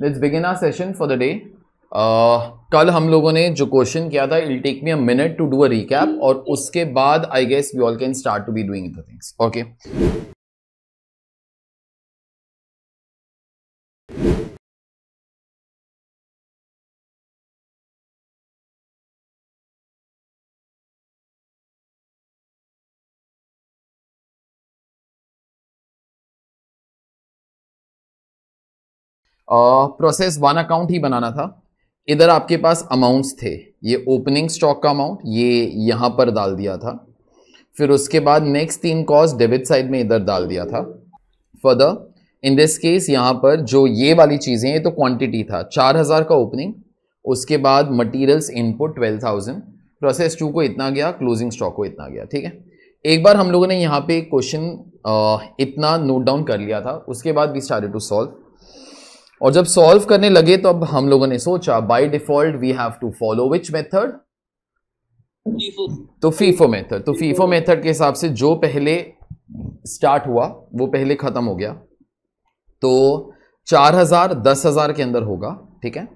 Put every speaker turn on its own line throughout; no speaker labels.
Let's begin our session for the day कल हम लोगों ने जो क्वेश्चन किया था I'll take me a minute to do a recap और उसके बाद I guess we all can start to be doing the things okay process one account ही बनाना था इधर आपके पास अमाउंट्स थे ये ओपनिंग स्टॉक का अमाउंट ये यहाँ पर डाल दिया था फिर उसके बाद नेक्स्ट तीन कॉस्ट डेबिट साइड में इधर डाल दिया था फर्दर इन दिस केस यहाँ पर जो ये वाली चीज़ें ये तो क्वांटिटी था चार हज़ार का ओपनिंग उसके बाद materials input twelve thousand process two को इतना गया क्लोजिंग स्टॉक को इतना गया ठीक है एक बार हम लोगों ने यहाँ पे क्वेश्चन इतना नोट डाउन कर लिया था उसके बाद वी स्टार्टेड टू सॉल्व और जब सॉल्व करने लगे तो अब हम लोगों ने सोचा by default we have to follow which method तो फीफो मेथड तो फीफो मेथड के हिसाब से जो पहले स्टार्ट हुआ वो पहले खत्म हो गया तो चार हजार दस हजार के अंदर होगा ठीक है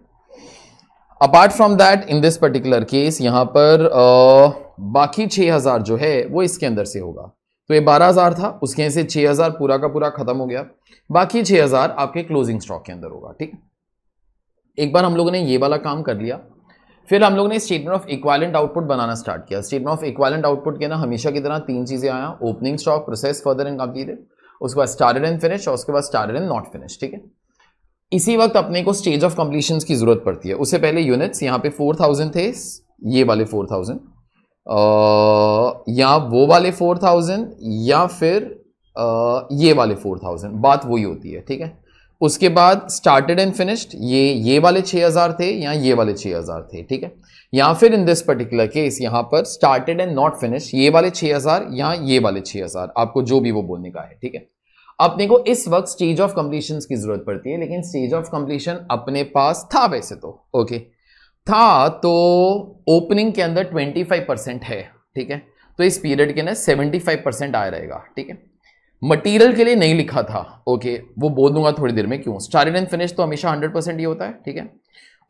apart from that in this particular case यहां पर आ, बाकी छह हजार जो है वो इसके अंदर से होगा तो ये बारह हज़ार था उसके से छः हज़ार पूरा का पूरा ख़त्म हो गया बाकी छः हज़ार आपके क्लोजिंग स्टॉक के अंदर होगा ठीक एक बार हम लोगों ने ये वाला काम कर लिया फिर हम लोग ने स्टेटमेंट ऑफ इक्वालेंट आउटपुट बनाना स्टार्ट किया स्टेटमेंट ऑफ इक्वालेंट आउटपुट के ना हमेशा की तरह तीन चीज़ें आया opening stock process further and completed उसके बाद स्टार्टेड एंड फिनिश और उसके बाद स्टार्टेड एंड नॉट फिनिश ठीक है इसी वक्त अपने को स्टेज ऑफ कंप्लीशन की जरूरत पड़ती है उससे पहले यूनिट्स यहाँ पे फोर थे ये वाले फोर या वो वाले फोर थाउजेंड या फिर आ, ये वाले फोर थाउजेंड बात वही होती है ठीक है उसके बाद स्टार्टेड एंड फिनिश्ड ये ये वाले छः हज़ार थे या ये वाले छः हज़ार थे ठीक है या फिर इन दिस पर्टिकुलर केस यहाँ पर स्टार्टेड एंड नॉट फिनिश ये वाले छः हज़ार या ये वाले छः हज़ार आपको जो भी वो बोलने का है ठीक है अपने को इस वक्त स्टेज ऑफ कंप्लीशन की ज़रूरत पड़ती है लेकिन स्टेज ऑफ कंप्लीशन अपने पास था वैसे तो ओके okay. था तो ओपनिंग के अंदर 25 परसेंट है ठीक है तो इस पीरियड के अंदर 75 परसेंट आया रहेगा ठीक है मटेरियल के लिए नहीं लिखा था ओके वो बोल दूंगा थोड़ी देर में क्यों स्टार्टेड एंड फिनिश तो हमेशा 100 परसेंट ही होता है ठीक है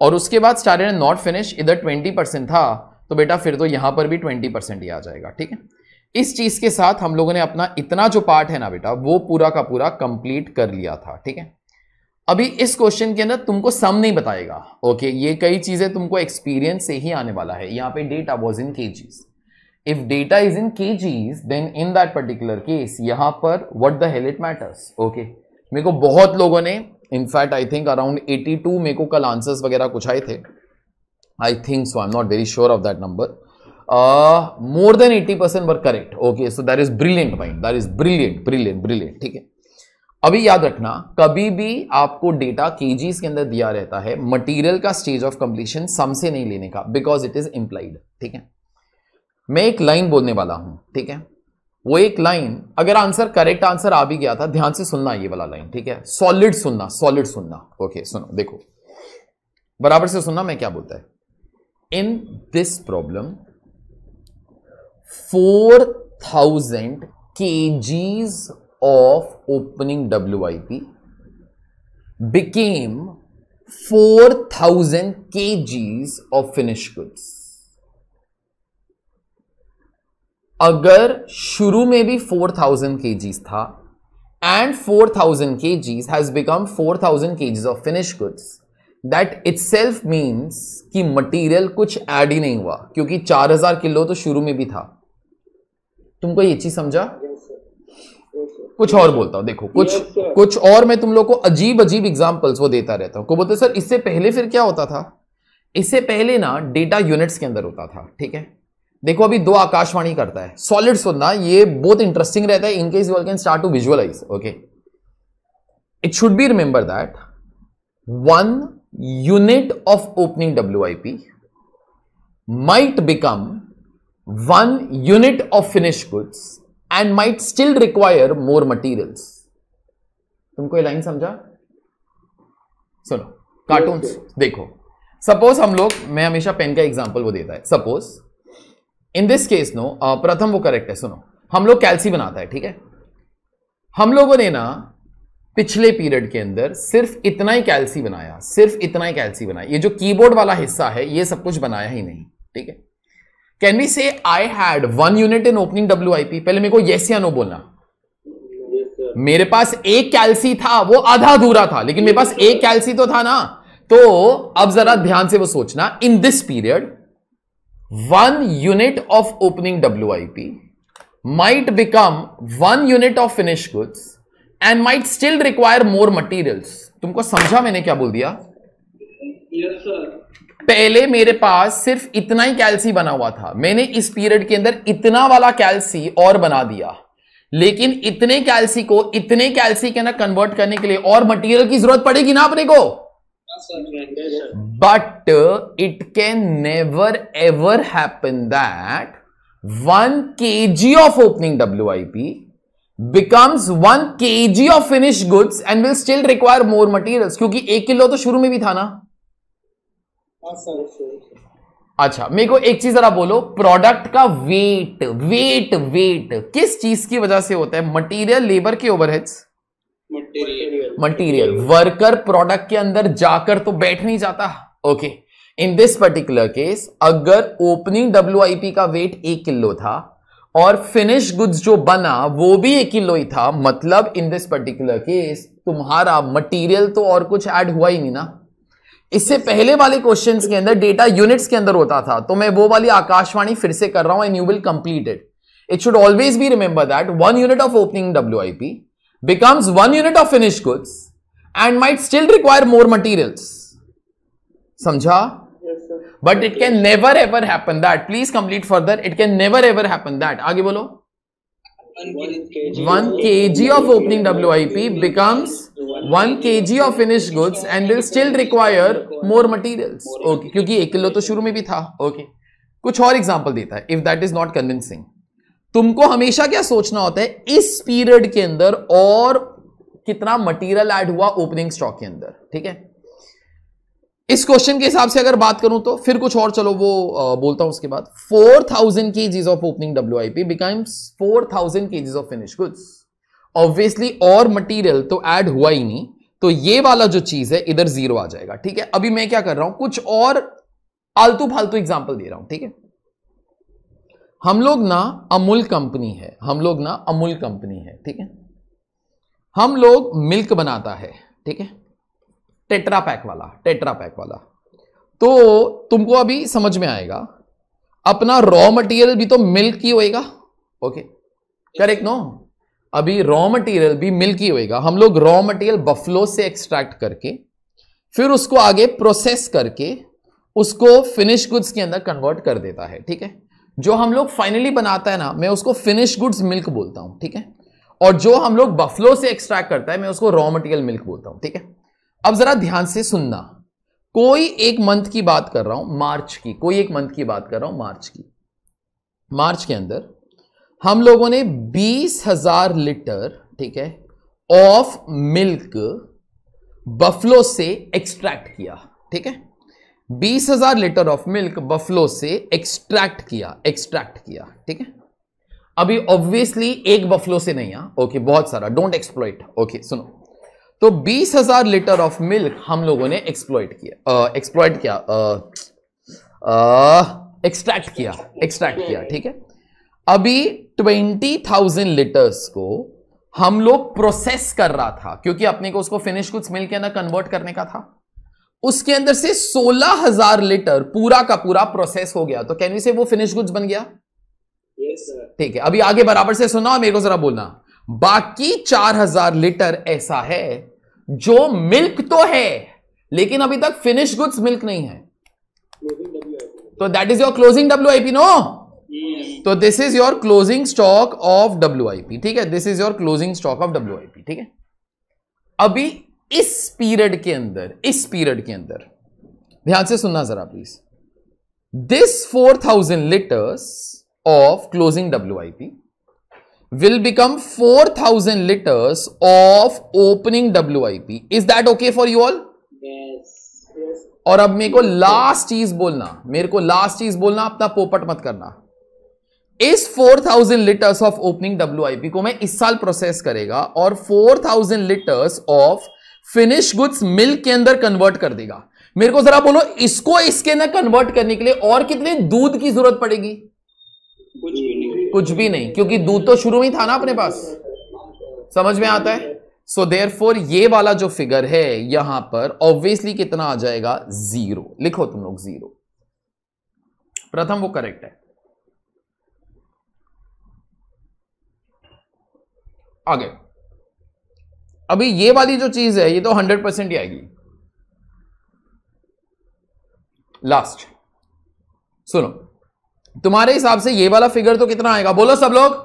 और उसके बाद स्टार्टेड एंड नॉट फिनिश इधर 20 परसेंट था तो बेटा फिर तो यहां पर भी 20 परसेंट ही आ जाएगा ठीक है इस चीज़ के साथ हम लोगों ने अपना इतना जो पार्ट है ना बेटा वो पूरा का पूरा कंप्लीट कर लिया था ठीक है अभी इस क्वेश्चन के अंदर तुमको सम नहीं बताएगा ओके ये कई चीजें तुमको एक्सपीरियंस से ही आने वाला है यहां पे डेटा वॉज इन के इफ डेटा इज इन के then in that particular case यहां पर what the hell it matters okay मेरे को बहुत लोगों ने इनफैक्ट आई थिंक अराउंड 82 मेरे को कल आंसर्स वगैरह कुछ आए थे I think so I am not very sure of that number more than 80 percent were correct okay so that is brilliant mind that is brilliant brilliant brilliant ठीक है अभी याद रखना कभी भी आपको डेटा के के अंदर दिया रहता है मटेरियल का स्टेज ऑफ कंप्लीशन सम से नहीं लेने का बिकॉज इट इज इंप्लाइड ठीक है मैं एक लाइन बोलने वाला हूं ठीक है वो एक लाइन अगर आंसर करेक्ट आंसर आ भी गया था ध्यान से सुनना ये वाला लाइन ठीक है सॉलिड सुनना सॉलिड सुनना ओके सुनो देखो बराबर से सुनना मैं क्या बोलता है in this problem four thousand kgs of opening W of opening WIP became 4000 kgs of finish goods अगर शुरू में भी फोर थाउजेंड केजीज था and four thousand kgs has become four thousand kgs of finish goods that itself means कि material कुछ add ही नहीं हुआ क्योंकि चार हजार किलो तो शुरू में भी था तुमको ये चीज समझा कुछ और बोलता हूँ देखो कुछ yes, कुछ और मैं तुम लोग को अजीब अजीब एग्जाम्पल्स वो देता रहता हूँ को बोलते सर इससे पहले फिर क्या होता था इससे पहले ना डेटा यूनिट्स के अंदर होता था ठीक है देखो अभी दो आकाशवाणी करता है सॉलिड सुनना ये बहुत इंटरेस्टिंग रहता है in case you can start to visualise okay it should be remember that one unit of opening W I P might become one unit of finish goods and might still require more materials तुमको ये line समझा सुनो cartoon देखो suppose हम लोग मैं हमेशा pen का एग्जाम्पल वो देता है suppose in this case no प्रथम वो करेक्ट है सुनो हम लोग कैल्सी बनाता है ठीक है हम लोगों ने ना पिछले पीरियड के अंदर सिर्फ इतना ही कैल्सी बनाया सिर्फ इतना ही कैल्सी बनाया ये जो कीबोर्ड वाला हिस्सा है ये सब कुछ बनाया ही नहीं ठीक है can we say I had one unit in opening W पहले मेरे को येस या नो बोलना yes, मेरे पास एक कैलसी था वो आधा अधूरा था लेकिन मेरे पास एक कैलसी तो था ना तो अब जरा ध्यान से वो सोचना in this period one unit of opening W I P might become one unit of finish goods and might still require more materials तुमको समझा मैंने क्या बोल दिया yes, पहले मेरे पास सिर्फ इतना ही कैल्सी बना हुआ था मैंने इस पीरियड के अंदर इतना वाला कैल्सी और बना दिया लेकिन इतने कैल्सी को इतने कैल्सी के अंदर कन्वर्ट करने के लिए और मटेरियल की जरूरत पड़ेगी ना अपने को but it can never ever happen that one K G of opening W I P one K G of finish goods and will still require more material क्योंकि एक किलो तो शुरू में भी था ना हाँ, अच्छा मेरे को एक चीज जरा बोलो प्रोडक्ट का वेट वेट वेट किस चीज की वजह से होता है मटेरियल लेबर के overheads
material
material worker product के अंदर जाकर तो बैठ नहीं जाता okay in this particular case अगर ओपनिंग डब्ल्यू का वेट एक किलो था और फिनिश गुड्स जो बना वो भी एक किलो ही था मतलब इन दिस पर्टिकुलर केस तुम्हारा मटेरियल तो और कुछ ऐड हुआ ही नहीं ना इससे पहले वाले क्वेश्चन के अंदर डेटा यूनिट्स के अंदर होता था तो मैं वो वाली आकाशवाणी फिर से कर रहा हूं and you will complete it it should always be remember that one unit of opening W I P becomes one unit of finished goods and might still require more materials. Samjha? Yes, sir. But it can never ever happen that. Please complete further. It can never ever happen that. Aage bolo. One K G of opening W I P becomes one K G of finish goods and will still require more material okay क्योंकि एक kilo तो शुरू में भी था okay okay. कुछ और example देता है if that is not convincing तुमको हमेशा क्या सोचना होता है इस पीरियड के अंदर और कितना मटीरियल एड हुआ ओपनिंग स्टॉक के अंदर ठीक है इस क्वेश्चन के हिसाब से अगर बात करूं तो फिर कुछ और चलो वो आ, बोलता हूं उसके बाद 4000 thousand kgs of opening W I P becomes four thousand kgs of finish goods obviously और मटेरियल तो ऐड हुआ ही नहीं तो ये वाला जो चीज है इधर जीरो आ जाएगा ठीक है अभी मैं क्या कर रहा हूं कुछ और आलतू फालतू एग्जाम्पल दे रहा हूं ठीक है हम लोग ना अमूल कंपनी है हम लोग ना अमूल कंपनी है ठीक है हम लोग मिल्क बनाता है ठीक है टेट्रा पैक वाला टेट्रा पैक वाला तो तुमको अभी समझ में आएगा अपना रॉ मटेरियल भी तो मिल्क ही होएगा ओके करेक्ट नो अभी रॉ मटेरियल भी मिल्क ही होएगा हम लोग रॉ मटेरियल बफलो से एक्सट्रैक्ट करके फिर उसको आगे प्रोसेस करके उसको फिनिश गुड्स के अंदर कन्वर्ट कर देता है ठीक है जो हम लोग फाइनली बनाता है ना मैं उसको फिनिश गुड्स मिल्क बोलता हूं ठीक है और जो हम लोग बफलो से एक्सट्रैक्ट करता है मैं उसको रॉ मटेरियल मिल्क बोलता हूं ठीक है अब जरा ध्यान से सुनना कोई एक मंथ की बात कर रहा हूं मार्च की कोई एक मंथ की बात कर रहा हूं मार्च की मार्च के अंदर हम लोगों ने बीस हजार लीटर ठीक है ऑफ मिल्क बफलो से एक्सट्रैक्ट किया ठीक है बीस हजार लीटर ऑफ मिल्क बफलो से एक्सट्रैक्ट किया एक्सट्रैक्ट किया ठीक है अभी ऑब्वियसली एक बफलो से नहीं आ हाँ? ओके बहुत सारा डोंट एक्सप्लोइट ओके सुनो तो बीस हजार लीटर ऑफ मिल्क हम लोगों ने एक्सप्लॉइट किया एक्सप्लॉइट किया एक्सट्रैक्ट किया एक्सट्रैक्ट किया ठीक है अभी ट्वेंटी थाउजेंड लीटर्स को हम लोग प्रोसेस कर रहा था क्योंकि अपने को उसको फिनिश गुड्स मिल के अंदर कन्वर्ट करने का था उसके अंदर से सोलह हजार लीटर पूरा का पूरा प्रोसेस हो गया तो कैन यू से वो फिनिश गुड्स बन गया
ठीक
yes, है अभी आगे बराबर से सुना मेरे को जरा बोलना बाकी चार हजार लीटर ऐसा है जो मिल्क तो है लेकिन अभी तक फिनिश गुड्स मिल्क नहीं है तो that is your closing W I P no तो this is your closing stock of W I P ठीक है this is your closing stock of W I P ठीक है अभी इस पीरियड के अंदर इस पीरियड के अंदर ध्यान से सुनना जरा please this four thousand litres of closing W I P will become 4000 liters of opening WIP. Is that okay for you all? Yes. yes. और अब मेरे को लास्ट चीज बोलना मेरे को लास्ट चीज बोलना अपना पोपट मत करना इस 4000 लीटर्स ऑफ ओपनिंग डब्ल्यू को मैं इस साल प्रोसेस करेगा और 4000 litres of finish goods milk के अंदर कन्वर्ट कर देगा मेरे को जरा बोलो इसको इसके अंदर कन्वर्ट करने के लिए और कितने दूध की जरूरत पड़ेगी कुछ भी कुछ भी नहीं क्योंकि दूध तो शुरू में ही था ना अपने पास समझ में आता है सो देर फोर ये वाला जो फिगर है यहां पर ऑब्वियसली कितना आ जाएगा जीरो लिखो तुम लोग जीरो प्रथम वो करेक्ट है आगे अभी ये वाली जो चीज है ये तो हंड्रेड परसेंट ही आएगी लास्ट सुनो तुम्हारे हिसाब से ये वाला फिगर तो कितना आएगा बोलो सब लोग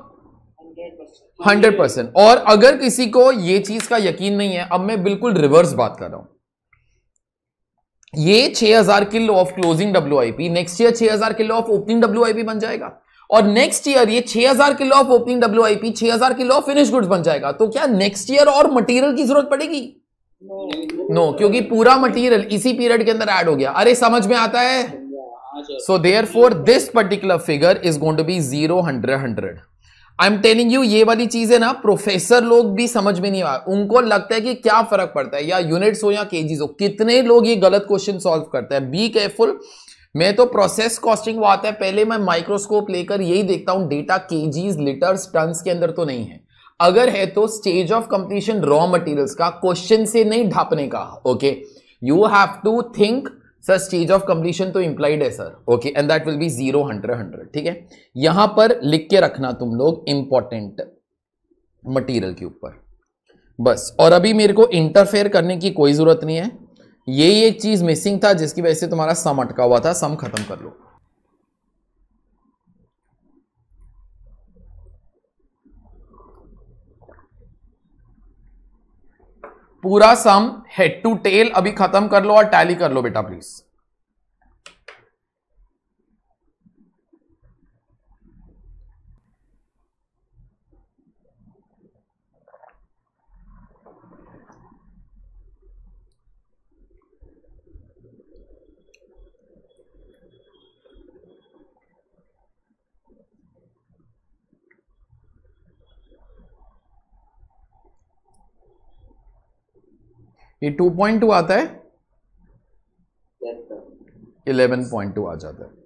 हंड्रेड परसेंट और अगर किसी को ये चीज का यकीन नहीं है अब मैं बिल्कुल रिवर्स बात कर रहा हूं ये 6000 kilo of closing W next year 6000 kilo of opening W बन जाएगा और नेक्स्ट ईयर ये 6000 kilo of opening W I P छह हजार किलो ऑफ फिनिश गुड्स बन जाएगा तो क्या नेक्स्ट ईयर और मटीरियल की जरूरत पड़ेगी नो no. no, क्योंकि पूरा मटीरियल इसी पीरियड के अंदर एड हो गया अरे समझ में आता है so therefore this particular figure is going to be zero hundred hundred I am telling you ये वाली चीज है ना प्रोफेसर लोग भी समझ में नहीं आ उनको लगता है कि क्या फर्क पड़ता है या यूनिट्स हो या केजीज हो कितने लोग ये गलत क्वेश्चन सॉल्व करते हैं बी केयरफुल मैं तो प्रोसेस कॉस्टिंग वो आता है पहले मैं माइक्रोस्कोप लेकर यही देखता हूं डेटा केजीज लिटर्स टन्स के अंदर तो नहीं है अगर है तो stage of completion raw materials का क्वेश्चन से नहीं ढापने का okay you have to think sir stage of completion तो इंप्लाइड है sir okay and that will be zero hundred hundred ठीक है यहां पर लिख के रखना तुम लोग इंपॉर्टेंट मटेरियल के ऊपर बस और अभी मेरे को इंटरफेयर करने की कोई ज़रूरत नहीं है यही एक चीज़ मिसिंग था जिसकी वजह से तुम्हारा सम अटका हुआ था सम खत्म कर लो पूरा सम हेड टू टेल अभी खत्म कर लो और टैली कर लो बेटा प्लीज ये 2.2 आता है 11.2 आ जाता है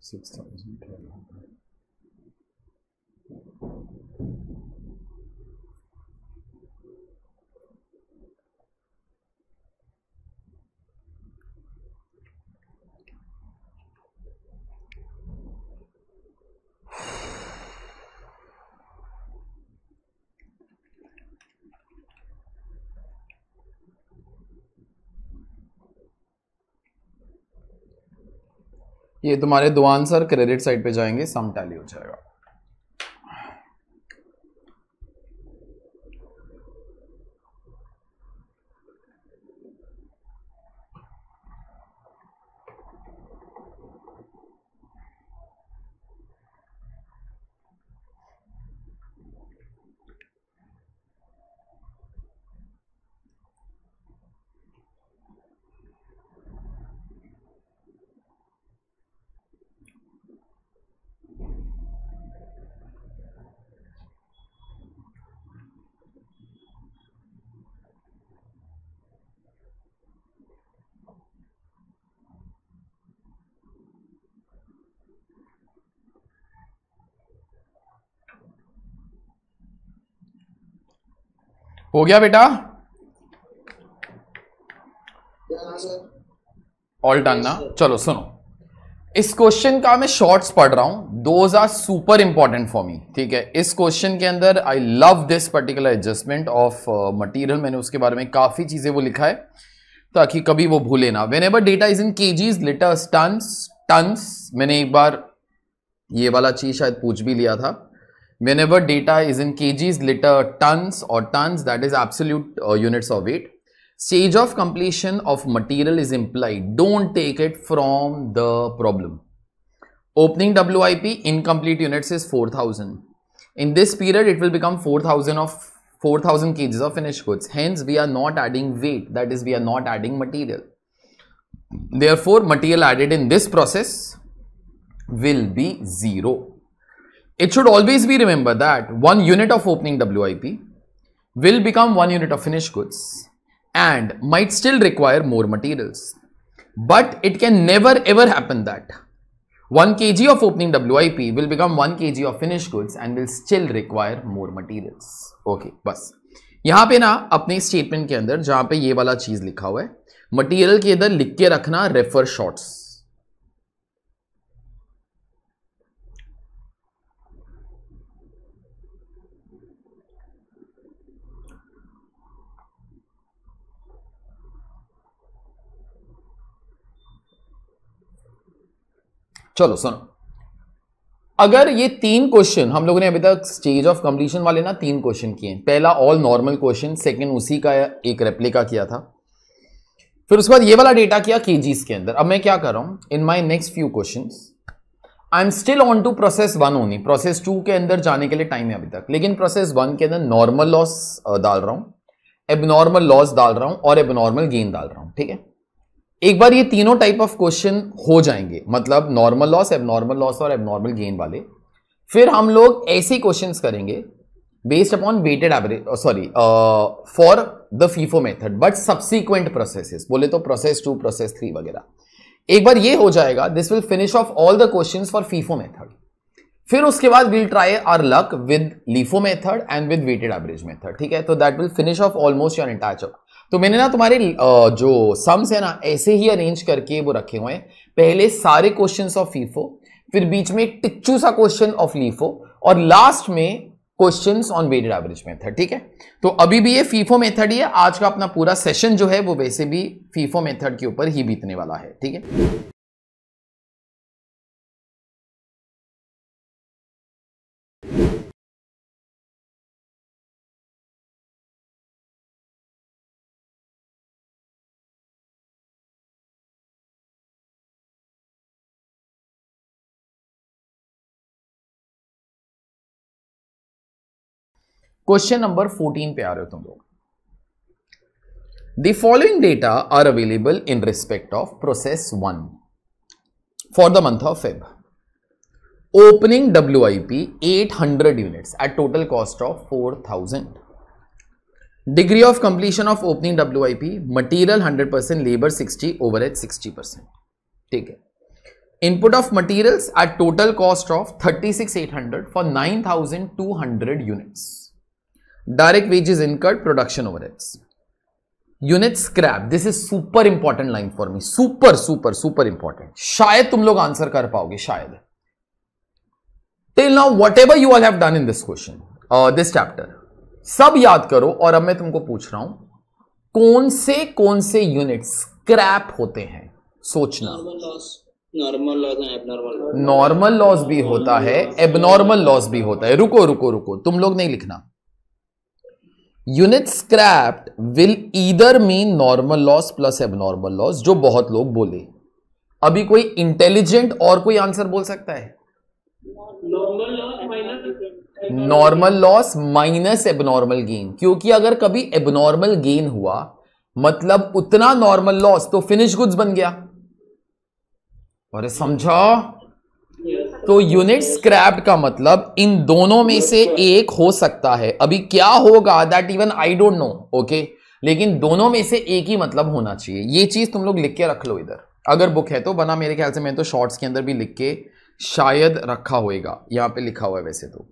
six times in 10.
ये तुम्हारे दो सर क्रेडिट साइड पे जाएंगे सम टैली हो जाएगा हो गया बेटा ऑल डन ना चलो सुनो इस क्वेश्चन का मैं शॉर्ट्स पढ़ रहा हूं those are super important for me ठीक है इस क्वेश्चन के अंदर I love this particular adjustment of material मैंने उसके बारे में काफी चीजें वो लिखा है ताकि कभी वो भूले ना whenever data is in kgs litres ton मैंने एक बार ये वाला चीज शायद पूछ भी लिया था Whenever data is in kgs, liter, tons or tons, that is absolute uh, units of weight. Stage of completion of material is implied. Don't take it from the problem. Opening WIP incomplete units is 4000. In this period, it will become 4000 of 4000 kgs of finished goods. Hence, we are not adding weight. That is, we are not adding material. Therefore, material added in this process will be zero. It should always be remembered that one unit of opening WIP will become one unit of finished goods and might still require more materials. But it can never ever happen that 1 kg of opening WIP will become 1 kg of finished goods and will still require more materials. Okay, bus. यहाँ पे ना अपने statement के अंदर जहाँ पे ये वाला चीज़ लिखा हुआ है material के इधर लिख के रखना refer shots. चलो सुनो अगर ये तीन क्वेश्चन हम लोगों ने अभी तक स्टेज ऑफ कंप्लीशन वाले ना तीन क्वेश्चन किए पहला ऑल नॉर्मल क्वेश्चन सेकंड उसी का एक रेप्लिका किया था फिर उसके बाद ये वाला डेटा किया के के अंदर अब मैं क्या कर रहा हूं in my next few question I am still on to process one only process two के अंदर जाने के लिए टाइम है अभी तक लेकिन प्रोसेस वन के अंदर नॉर्मल लॉस डाल रहा हूं एबनॉर्मल लॉस डाल रहा हूं और एबनॉर्मल गेन डाल रहा हूं ठीक है एक बार ये तीनों टाइप ऑफ क्वेश्चन हो जाएंगे मतलब नॉर्मल लॉस एबनॉर्मल लॉस और एबनॉर्मल गेन वाले फिर हम लोग ऐसे क्वेश्चंस करेंगे based upon weighted average sorry for the FIFO method but subsequent processes बोले तो प्रोसेस टू प्रोसेस थ्री वगैरह एक बार ये हो जाएगा this will finish off all the question for FIFO method फिर उसके बाद will try our luck with LIFO method and with weighted average method ठीक है तो that will finish off almost your entire तो मैंने ना तुम्हारे जो सम्स है ना ऐसे ही अरेंज करके वो रखे हुए हैं पहले सारे क्वेश्चन ऑफ फीफो फिर बीच में टिच्चू सा क्वेश्चन ऑफ लीफो और लास्ट में question on weighted average method ठीक है तो अभी भी ये फीफो मेथड ही है आज का अपना पूरा सेशन जो है वो वैसे भी फीफो मेथड के ऊपर ही बीतने वाला है ठीक है क्वेश्चन नंबर 14 पे आ रहे हो तुम लोग the following data are available in respect of process one for the month of Feb opening WIP 800 units at total cost of 4000. Degree of completion of opening WIP, material 100%, labor 60, overhead 60%. ठीक है Input of materials at total cost of 36800 for 9200 units. direct wages production over overheads unit scrap this is super important line for me super super super important शायद तुम लोग answer कर पाओगे शायद till now whatever you all have done in this question this chapter सब याद करो और अब मैं तुमको पूछ रहा हूं कौन से कौन से यूनिट स्क्रैप होते हैं सोचना नॉर्मल लॉस भी होता है एबनॉर्मल लॉस भी होता है रुको रुको रुको तुम लोग नहीं लिखना unit scrapped will either mean normal loss plus abnormal loss जो बहुत लोग बोले अभी कोई इंटेलिजेंट और कोई आंसर बोल सकता है normal loss minus abnormal gain क्योंकि अगर कभी एबनॉर्मल गेन हुआ मतलब उतना नॉर्मल लॉस तो फिनिश गुड्स बन गया अरे समझा तो यूनिट स्क्रैप का मतलब इन दोनों में से एक हो सकता है अभी क्या होगा that even I don't know okay लेकिन दोनों में से एक ही मतलब होना चाहिए ये चीज तुम लोग लिख के रख लो इधर अगर बुक है तो बना मेरे ख्याल से मैंने तो शॉर्ट्स के अंदर भी लिख के शायद रखा होएगा यहां पे लिखा हुआ है वैसे तो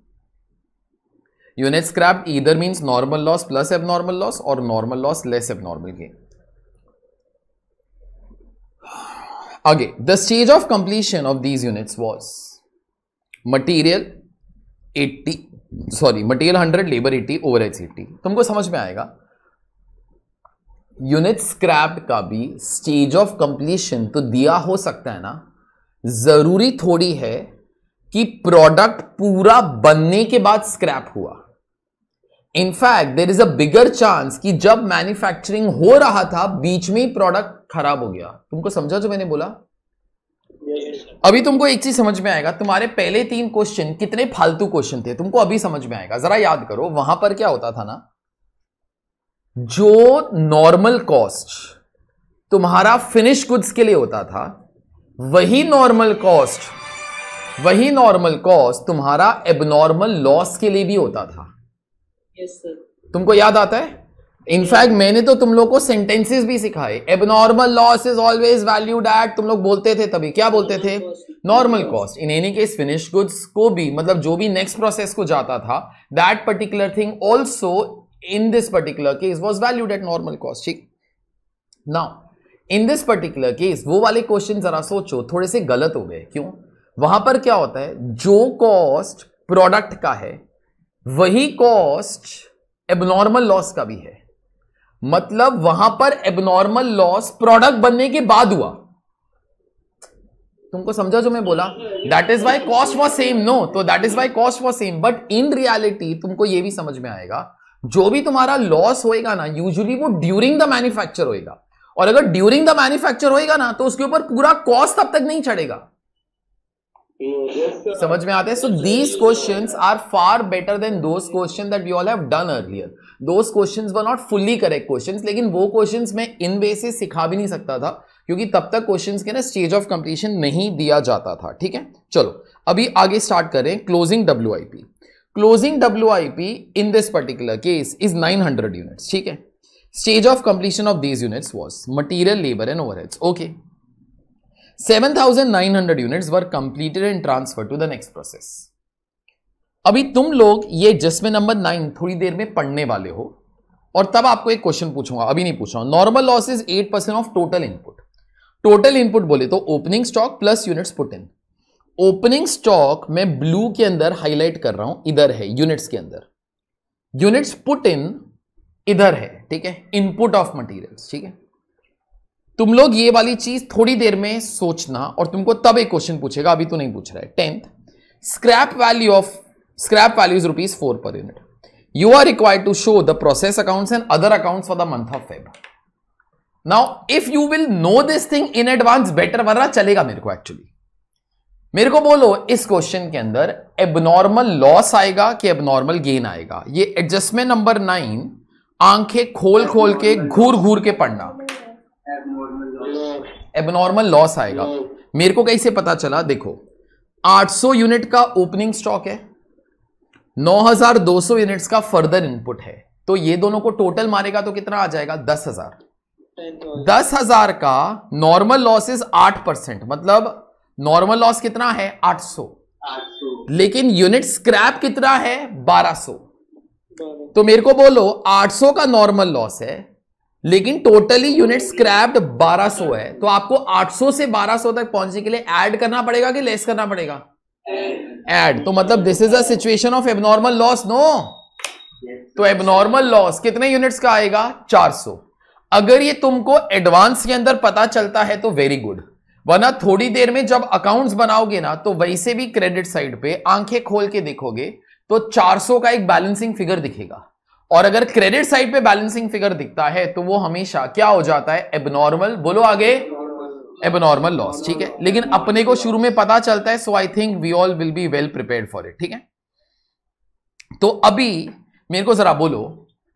यूनिट स्क्रैप इधर means normal loss plus abnormal loss और normal loss less abnormal gain आगे the stage of completion of these units was material 80 sorry material 100 labour 80 overhead eighty तुमको समझ में आएगा यूनिट स्क्रैप का भी stage of completion तो दिया हो सकता है ना ज़रूरी थोड़ी है कि प्रोडक्ट पूरा बनने के बाद स्क्रैप हुआ in fact there is a bigger chance कि जब मैन्युफैक्चरिंग हो रहा था बीच में ही प्रोडक्ट खराब हो गया तुमको समझा जो मैंने बोला अभी तुमको एक चीज समझ में आएगा तुम्हारे पहले तीन क्वेश्चन कितने फालतू क्वेश्चन थे तुमको अभी समझ में आएगा जरा याद करो वहां पर क्या होता था ना जो नॉर्मल कॉस्ट तुम्हारा फिनिश गुड्स के लिए होता था वही नॉर्मल कॉस्ट वही नॉर्मल कॉस्ट तुम्हारा एबनॉर्मल लॉस के लिए भी होता था yes, तुमको याद आता है इनफैक्ट मैंने तो तुम लोग को सेंटेंसेस भी सिखाए abnormal loss is always valued at तुम लोग बोलते थे तभी क्या बोलते थे normal cost in any case finish goods को भी मतलब जो भी नेक्स्ट प्रोसेस को जाता था that particular thing also in this particular case was valued at normal cost ठीक now in this particular case वो वाले क्वेश्चन जरा सोचो थोड़े से गलत हो गए क्यों वहां पर क्या होता है जो कॉस्ट प्रोडक्ट का है वही कॉस्ट एबनॉर्मल लॉस का भी है मतलब वहां पर एबनॉर्मल लॉस प्रोडक्ट बनने के बाद हुआ तुमको समझा जो मैं बोला that is why cost for same no तो that is why cost for same but in reality तुमको ये भी समझ में आएगा जो भी तुम्हारा लॉस होएगा ना यूजुअली वो ड्यूरिंग द मैन्युफैक्चर होएगा और अगर ड्यूरिंग द मैन्युफैक्चर होएगा ना तो उसके ऊपर पूरा कॉस्ट तब तक नहीं चढ़ेगा समझ में आते हैं so these question are far better than those question that you all have done earlier those question were not fully correct question लेकिन वो क्वेश्चन मैं इन वे से सिखा भी नहीं सकता था क्योंकि तब तक क्वेश्चन के ना स्टेज ऑफ कंप्लीशन नहीं दिया जाता था ठीक है चलो अभी आगे स्टार्ट करें closing W I P closing W I P in this particular case is nine hundred units ठीक है stage of completion of these units was material labour and overheads okay 7,900 units were completed and transfer to the next process अभी तुम लोग ये जस्मे number nine थोड़ी देर में पढ़ने वाले हो और तब आपको एक क्वेश्चन पूछूंगा अभी नहीं पूछ normal loss is eight percent of total input total input बोले तो opening stock plus units put in opening stock मैं ब्लू के अंदर हाईलाइट कर रहा हूं इधर है यूनिट्स के अंदर यूनिट्स पुट इन इधर है ठीक है इनपुट ऑफ मटीरियल ठीक है तुम लोग ये वाली चीज थोड़ी देर में सोचना और तुमको तब एक क्वेश्चन पूछेगा अभी तो नहीं पूछ रहा है tenth scrap value of scrap value rupees four per unit you are required to show the process accounts and other accounts for the month of Feb now if you will know this thing in advance better वरना चलेगा मेरे को actually मेरे को बोलो इस question के अंदर एबनॉर्मल लॉस आएगा कि एबनॉर्मल गेन आएगा ये एडजस्टमेंट नंबर नाइन आंखें खोल खोल के घूर घूर के पढ़ना एबनॉर्मल लॉस आएगा मेरे को कैसे पता चला देखो 800 यूनिट का ओपनिंग स्टॉक है 9200 यूनिट्स का फर्दर इनपुट है तो ये दोनों को टोटल मारेगा तो कितना आ जाएगा दस हजार दस हजार का नॉर्मल लॉस इज आठ परसेंट मतलब नॉर्मल लॉस कितना है 800 लेकिन यूनिट स्क्रैप कितना है 1200 तो मेरे को बोलो 800 का नॉर्मल लॉस है लेकिन टोटली यूनिट स्क्रैप्ड 1200 है तो आपको 800 से 1200 तक पहुंचने के लिए ऐड करना पड़ेगा कि लेस करना पड़ेगा ऐड तो मतलब this is situation of abnormal loss no तो एबनॉर्मल लॉस कितने यूनिट्स का आएगा 400 अगर ये तुमको एडवांस के अंदर पता चलता है तो वेरी गुड वरना थोड़ी देर में जब अकाउंट बनाओगे ना तो वैसे भी क्रेडिट साइड पे आंखें खोल के देखोगे तो चार का एक बैलेंसिंग फिगर दिखेगा और अगर क्रेडिट साइड पे बैलेंसिंग फिगर दिखता है तो वो हमेशा क्या हो जाता है एबनॉर्मल बोलो आगे एबनॉर्मल लॉस ठीक है लेकिन अपने को शुरू में पता चलता है so I think we all will be well prepare for it ठीक है तो अभी मेरे को जरा बोलो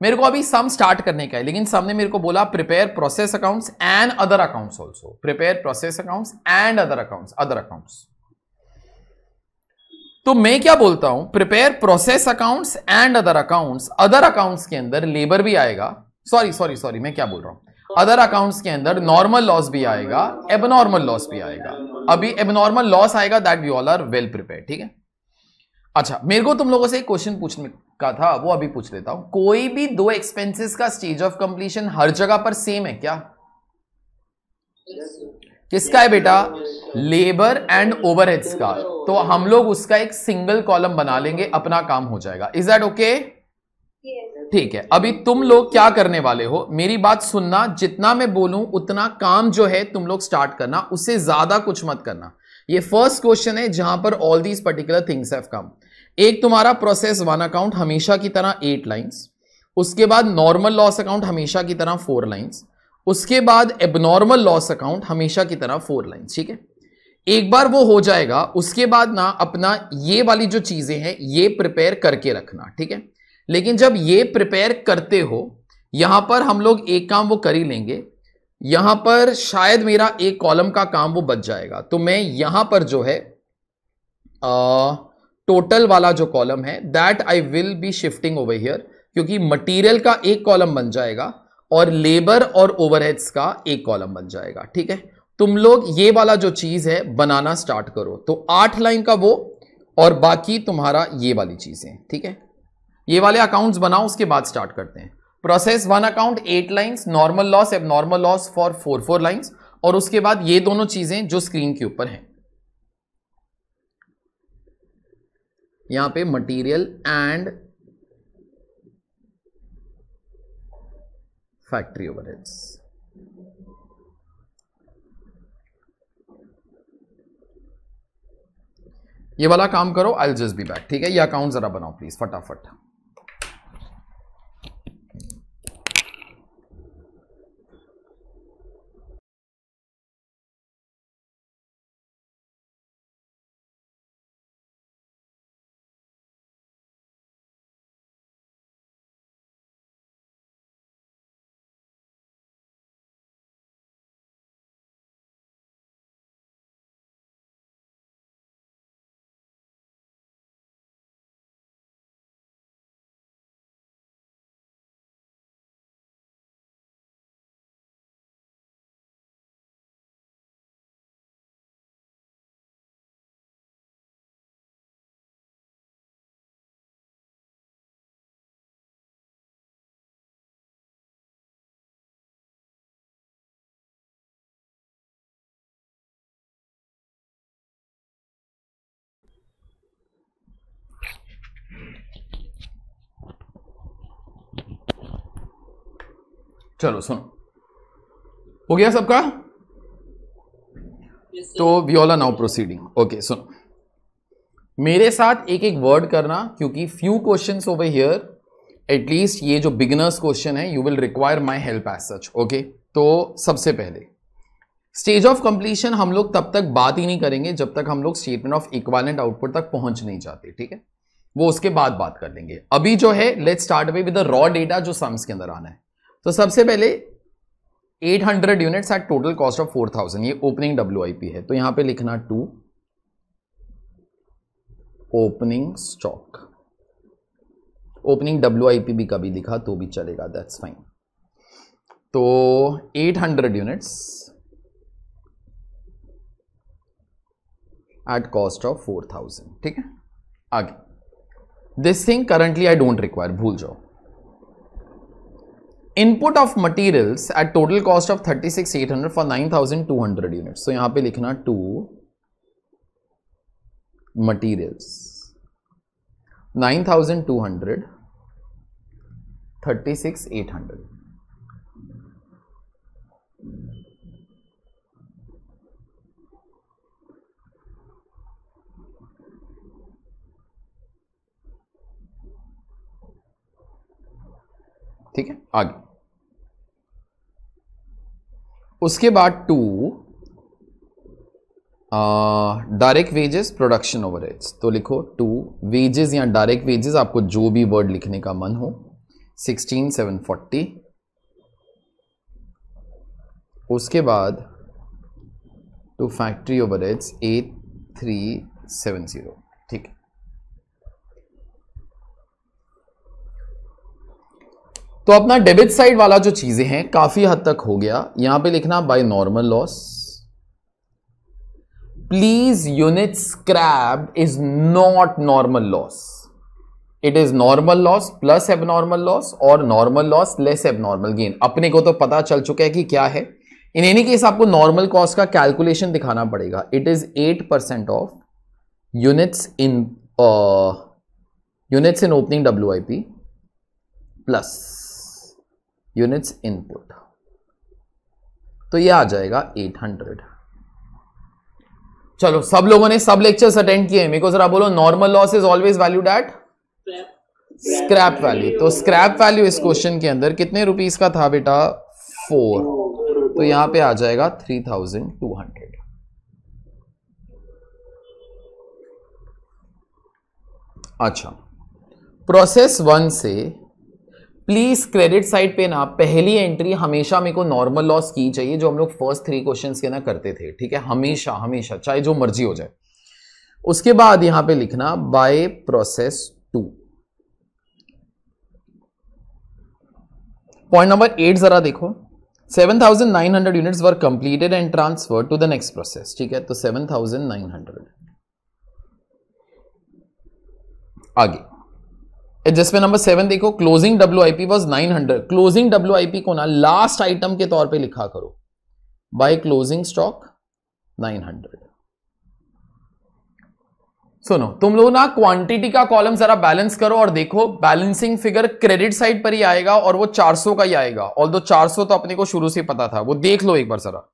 मेरे को अभी सम स्टार्ट करने का है लेकिन सामने मेरे को बोला prepare process accounts and other accounts also prepare process accounts and other accounts other accounts तो मैं क्या बोलता हूं prepare process accounts and other accounts other accounts के अंदर लेबर भी आएगा सॉरी सॉरी सॉरी मैं क्या बोल रहा हूं अदर अकाउंट्स के अंदर नॉर्मल लॉस भी आएगा एबनॉर्मल लॉस भी आएगा अभी एबनॉर्मल लॉस आएगा that we all are well prepare ठीक है अच्छा मेरे को तुम लोगों से एक क्वेश्चन पूछने का था वो अभी पूछ लेता हूं कोई भी दो एक्सपेंसेस का स्टेज ऑफ कंप्लीशन हर जगह पर सेम है क्या yes, किसका है बेटा लेबर एंड ओवरहेड्स का तो हम लोग उसका एक सिंगल कॉलम बना लेंगे अपना काम हो जाएगा इज दैट ओके ठीक है अभी तुम लोग क्या करने वाले हो मेरी बात सुनना जितना मैं बोलूं उतना काम जो है तुम लोग स्टार्ट करना उससे ज्यादा कुछ मत करना ये फर्स्ट क्वेश्चन है जहां पर all these particular things have come एक तुम्हारा प्रोसेस वन अकाउंट हमेशा की तरह एट लाइंस उसके बाद नॉर्मल लॉस अकाउंट हमेशा की तरह फोर लाइंस उसके बाद एबनॉर्मल लॉस अकाउंट हमेशा की तरह फोर लाइन ठीक है एक बार वो हो जाएगा उसके बाद ना अपना ये वाली जो चीजें हैं ये प्रिपेयर करके रखना ठीक है लेकिन जब ये प्रिपेयर करते हो यहां पर हम लोग एक काम वो कर ही लेंगे यहां पर शायद मेरा एक कॉलम का काम वो बच जाएगा तो मैं यहां पर जो है आ, टोटल वाला जो कॉलम है that I will be shifting over here क्योंकि मटेरियल का एक कॉलम बन जाएगा और लेबर और ओवरहेड्स का एक कॉलम बन जाएगा ठीक है तुम लोग ये वाला जो चीज है बनाना स्टार्ट करो तो आठ लाइन का वो और बाकी तुम्हारा ये वाली चीजें ठीक है ये वाले अकाउंट्स बनाओ उसके बाद स्टार्ट करते हैं process one account eight lines normal loss abnormal loss for four four lines और उसके बाद ये दोनों चीजें जो स्क्रीन के ऊपर हैं यहां पे मटेरियल एंड factory overheads. ये वाला काम करो आई जस्ट बी बैक ठीक है ये अकाउंट जरा बनाओ प्लीज फटाफट चलो सुनो हो गया सबका yes, तो आर नाउ प्रोसीडिंग ओके सुनो मेरे साथ एक एक वर्ड करना क्योंकि few question over here at least ये जो बिगिनर्स क्वेश्चन है you will require my help as such okay तो सबसे पहले स्टेज ऑफ कंप्लीशन हम लोग तब तक बात ही नहीं करेंगे जब तक हम लोग स्टेटमेंट ऑफ इक्वालेंट आउटपुट तक पहुंच नहीं जाते ठीक है वो उसके बाद बात कर लेंगे अभी जो है let start away with raw data जो सम्स के अंदर आना है तो सबसे पहले 800 units at total cost of 4000 ये ओपनिंग डब्ल्यूआईपी है तो यहां पे लिखना to opening stock opening W भी कभी लिखा तो भी चलेगा दैट्स फाइन तो 800 यूनिट्स एट कॉस्ट ऑफ 4000 ठीक है आगे this thing currently I don't require भूल जाओ input of materials at total cost of thirty six eight hundred for nine thousand two hundred unit तो यहां पर लिखना to material nine thousand two hundred thirty six eight hundred ठीक है आगे उसके बाद to direct wages production over तो लिखो टू वेजेस या डायरेक्ट वेजेस आपको जो भी वर्ड लिखने का मन हो सिक्सटीन सेवन फोर्टी उसके बाद to factory over eight three seven zero तो अपना डेबिट साइड वाला जो चीज़ें हैं काफ़ी हद तक हो गया यहां पे लिखना by normal loss please unit scrap is not normal loss it is normal loss plus abnormal loss और normal loss less abnormal gain अपने को तो पता चल चुका है कि क्या है इन एनी केस आपको नॉर्मल कॉस्ट का कैलकुलेशन दिखाना पड़ेगा it is eight percent of units in units in opening W I P plus units input तो ये आ जाएगा 800 चलो सब लोगों ने सब लेक्चर्स अटेंड किए मेरे को जरा बोलो normal loss is always valued at scrap value तो स्क्रैप वैल्यू इस क्वेश्चन के अंदर कितने रुपीस का था बेटा फोर तो यहां पे आ जाएगा थ्री थाउजेंड टू हंड्रेड अच्छा प्रोसेस वन से प्लीज़ क्रेडिट साइड पे ना पहली एंट्री हमेशा मेरे को नॉर्मल लॉस की चाहिए जो हम लोग फर्स्ट थ्री क्वेश्चंस के ना करते थे ठीक है हमेशा हमेशा चाहे जो मर्जी हो जाए उसके बाद यहां पे लिखना by process two point number eight जरा देखो 7,900 units were completed and transfer to the next process ठीक है तो सेवन आगे जिसमें नंबर सेवन देखो closing W I P was nine hundred closing W I P को ना लास्ट आइटम के तौर पे लिखा करो by closing stock nine hundred सुनो तुम लोग ना क्वांटिटी का कॉलम जरा बैलेंस करो और देखो बैलेंसिंग फिगर क्रेडिट साइड पर ही आएगा और वो 400 का ही आएगा ऑल दो चार तो अपने को शुरू से पता था वो देख लो एक बार जरा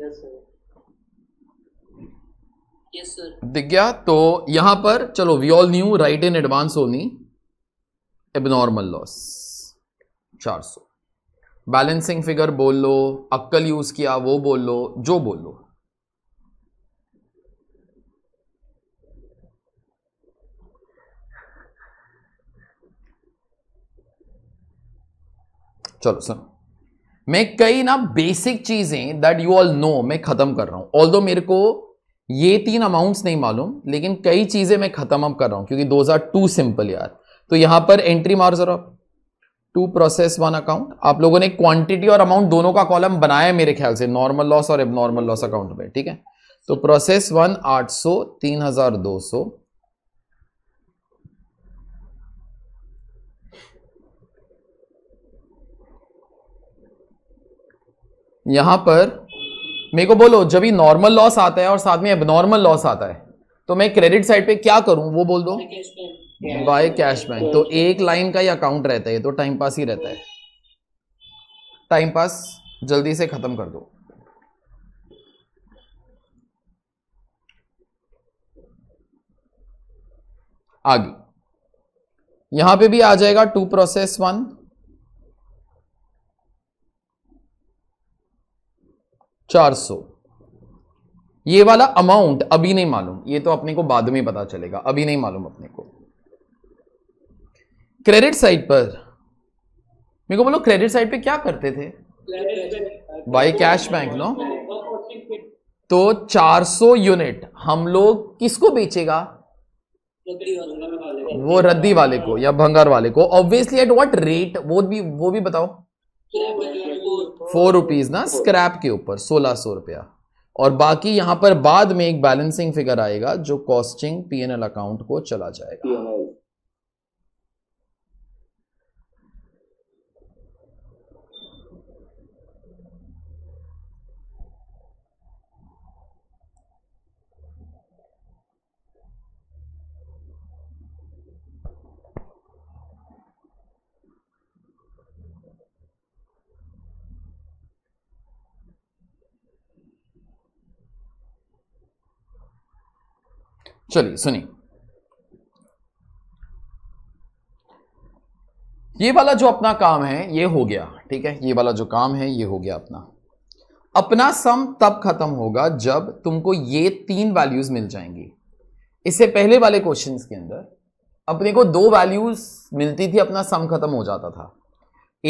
yes, दिख गया तो यहां पर चलो we all knew right in advance होनी एबनॉर्मल लॉस 400 बैलेंसिंग फिगर बोल लो अक्कल यूज किया वो बोल लो जो बोल लो चलो सुनो मैं कई ना बेसिक चीजें दैट यू ऑल नो मैं खत्म कर रहा हूं ऑल मेरे को ये तीन अमाउंट्स नहीं मालूम लेकिन कई चीज़ें मैं ख़त्म अब कर रहा हूँ क्योंकि दो आर टू सिंपल यार तो यहाँ पर एंट्री मार ज़रा टू प्रोसेस वन अकाउंट आप लोगों ने क्वांटिटी और अमाउंट दोनों का कॉलम बनाया मेरे ख्याल से नॉर्मल लॉस और एबनॉर्मल लॉस अकाउंट में ठीक है तो प्रोसेस वन आठ सौ तीन हजार दो सौ यहां पर मेरे को बोलो जब ही नॉर्मल लॉस आता है और साथ में एबनॉर्मल लॉस आता है तो मैं क्रेडिट साइड पे क्या करूं वो बोल दो बाय कैश बैंक तो एक लाइन का ही अकाउंट रहता है तो टाइम पास ही रहता है टाइम पास जल्दी से खत्म कर दो आगे यहां पे भी आ जाएगा टू प्रोसेस वन 400 ये वाला अमाउंट अभी नहीं मालूम ये तो अपने को बाद में पता चलेगा अभी नहीं मालूम अपने को क्रेडिट साइड पर मेरे को बोलो क्रेडिट साइड पे क्या करते थे
बाई कैश बैंक नो
तो 400 यूनिट हम लोग किसको बेचेगा वो रद्दी वाले को या भंगार वाले को ऑब्वियसली एट व्हाट रेट वो भी वो भी बताओ फोर रुपीज ना स्क्रैप के ऊपर सोलह सौ रुपया और बाकी यहां पर बाद में एक बैलेंसिंग फिगर आएगा जो कॉस्टिंग पीएनएल अकाउंट को चला जाएगा चलिए सुनिए ये वाला जो अपना काम है ये हो गया ठीक है ये वाला जो काम है ये हो गया अपना अपना सम तब खत्म होगा जब तुमको ये तीन वैल्यूज मिल जाएंगी इससे पहले वाले क्वेश्चन के अंदर अपने को दो वैल्यूज मिलती थी अपना सम खत्म हो जाता था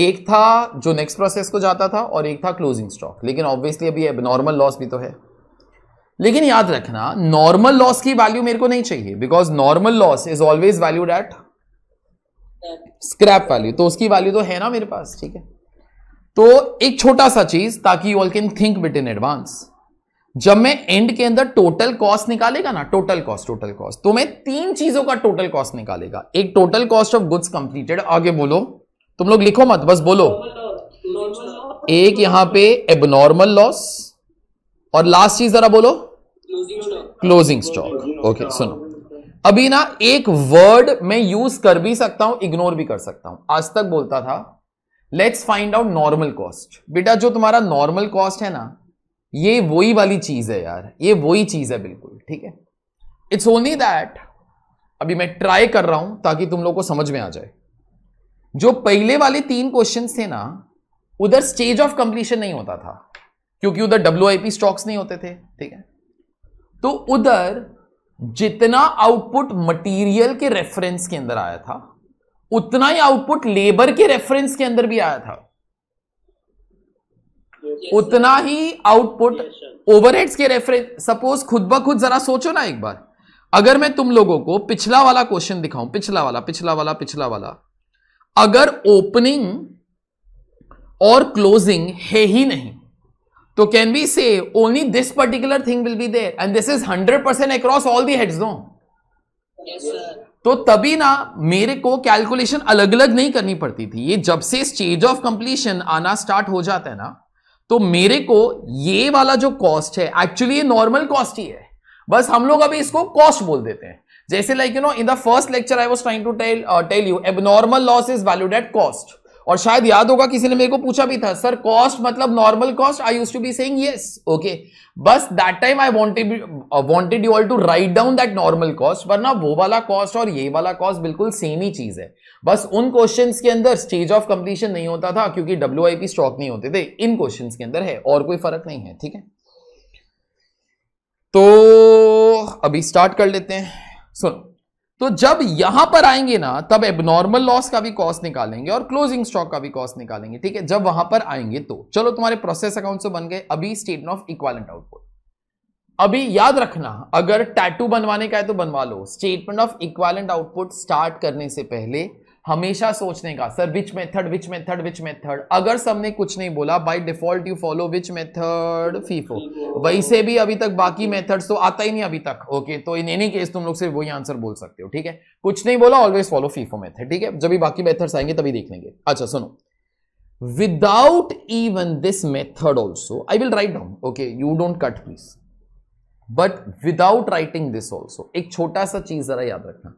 एक था जो नेक्स्ट प्रोसेस को जाता था और एक था क्लोजिंग स्टॉक लेकिन ऑब्वियसली अभी एबनॉर्मल लॉस भी तो है लेकिन याद रखना नॉर्मल लॉस की वैल्यू मेरे को नहीं चाहिए because normal loss is always valued at scrap value तो उसकी वैल्यू तो है ना मेरे पास ठीक है तो एक छोटा सा चीज ताकि you all can think bit in advance जब मैं एंड के अंदर टोटल कॉस्ट निकालेगा ना टोटल कॉस्ट टोटल कॉस्ट तो मैं तीन चीजों का टोटल कॉस्ट निकालेगा एक total cost of goods completed आगे बोलो तुम लोग लिखो मत बस बोलो एक यहां पे एबनॉर्मल लॉस और लास्ट चीज जरा बोलो क्लोजिंग स्टॉक ओके सुनो अभी ना एक वर्ड मैं यूज कर भी सकता हूं इग्नोर भी कर सकता हूं आज तक बोलता था let's find out normal cost बेटा जो तुम्हारा नॉर्मल कॉस्ट है ना ये वही वाली चीज है यार ये वही चीज है बिल्कुल ठीक है इट्स ओनली दैट अभी मैं ट्राई कर रहा हूं ताकि तुम लोग को समझ में आ जाए जो पहले वाले तीन क्वेश्चन थे ना उधर स्टेज ऑफ कंप्लीशन नहीं होता था क्योंकि उधर डब्ल्यू स्टॉक्स नहीं होते थे ठीक है तो उधर जितना आउटपुट मटेरियल के रेफरेंस के अंदर आया था उतना ही आउटपुट लेबर के रेफरेंस के अंदर भी आया था उतना ही आउटपुट ओवरहेड्स के रेफरेंस सपोज खुद ब खुद जरा सोचो ना एक बार अगर मैं तुम लोगों को पिछला वाला क्वेश्चन दिखाऊं पिछला वाला पिछला वाला पिछला वाला अगर ओपनिंग और क्लोजिंग है ही नहीं तो can be say only this particular thing will be there and this is hundred percent across all the heads no तो तभी ना मेरे को कैलकुलेशन अलग अलग नहीं करनी पड़ती थी ये जब से स्टेज ऑफ कंप्लीशन आना स्टार्ट हो जाता है ना तो मेरे को ये वाला जो कॉस्ट है एक्चुअली ये नॉर्मल कॉस्ट ही है बस हम लोग अभी इसको कॉस्ट बोल देते हैं जैसे like you know in the first lecture I was trying to tell tell you abnormal loss is valued at cost और शायद याद होगा किसी ने मेरे को पूछा भी था सर कॉस्ट मतलब normal cost I use to be saying yes okay बस that time I wanted wanted you all to write down that normal cost वरना वो वाला कॉस्ट और ये वाला कॉस्ट बिल्कुल सेम ही चीज है बस उन क्वेश्चन के अंदर स्टेज ऑफ कंप्लीशन नहीं होता था क्योंकि डब्ल्यू स्टॉक नहीं होते थे इन क्वेश्चन के अंदर है और कोई फर्क नहीं है ठीक है तो अभी स्टार्ट कर लेते हैं सुनो तो जब यहां पर आएंगे ना तब एबनॉर्मल लॉस का भी कॉस्ट निकालेंगे और क्लोजिंग स्टॉक का भी कॉस्ट निकालेंगे ठीक है जब वहां पर आएंगे तो चलो तुम्हारे प्रोसेस अकाउंट से बन गए अभी स्टेटमेंट ऑफ इक्वालेंट आउटपुट अभी याद रखना अगर टैटू बनवाने का है तो बनवा लो statement of equivalent output start करने से पहले हमेशा सोचने का sir which method which method which method अगर सबने कुछ नहीं बोला by default you follow which method FIFO वैसे भी अभी तक बाकी मेथड्स तो आता ही नहीं अभी तक ओके तो इन एनी केस तुम लोग सिर्फ वही आंसर बोल सकते हो ठीक है कुछ नहीं बोला ऑलवेज फॉलो फीफो मेथड ठीक है जब भी बाकी मेथड्स आएंगे तभी देख लेंगे अच्छा सुनो without even this method also I will write down okay you don't cut please but without writing this also एक छोटा सा चीज जरा याद रखना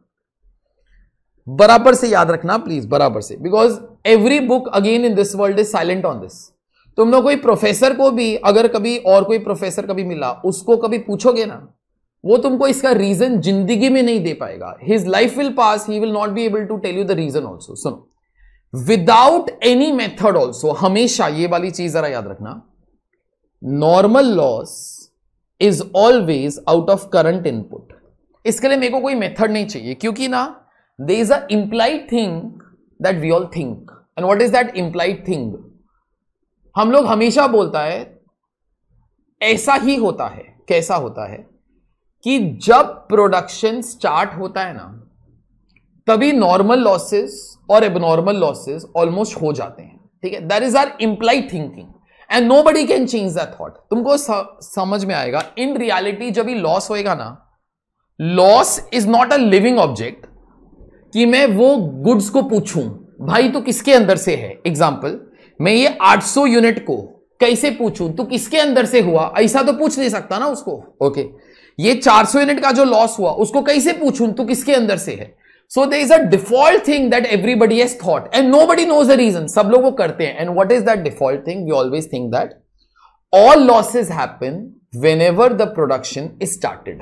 बराबर से याद रखना प्लीज बराबर से because every book again in this world is silent on this तुम लोग कोई प्रोफेसर को भी अगर कभी और कोई प्रोफेसर कभी मिला उसको कभी पूछोगे ना वो तुमको इसका रीजन जिंदगी में नहीं दे पाएगा his life will pass he will not be able to tell you the reason also सुनो विदाउट एनी मेथड ऑल्सो हमेशा ये वाली चीज जरा याद रखना normal loss is always out of current input इसके लिए मेरे को कोई मेथड नहीं चाहिए क्योंकि ना there is an implied thing that we all think. And what is that implied thing? हम लोग हमेशा बोलता है ऐसा ही होता है कैसा होता है कि जब प्रोडक्शन स्टार्ट होता है ना तभी नॉर्मल लॉसेस और एबनॉर्मल लॉसेस ऑलमोस्ट हो जाते हैं ठीक है that is are implied thinking and nobody can change the thought तुमको समझ में आएगा इन रियलिटी जब ये लॉस होएगा ना loss is not a living object कि मैं वो गुड्स को पूछूं भाई तो किसके अंदर से है एग्जाम्पल मैं ये 800 यूनिट को कैसे पूछूं तो किसके अंदर से हुआ ऐसा तो पूछ नहीं सकता ना उसको ओके ये 400 यूनिट का जो लॉस हुआ उसको कैसे पूछूं तो किसके अंदर से है so they is a default thing that everybody has thought and nobody knows a reason सब लोग वो करते हैं and what is that default thing we always think that all losses happen whenever the production is started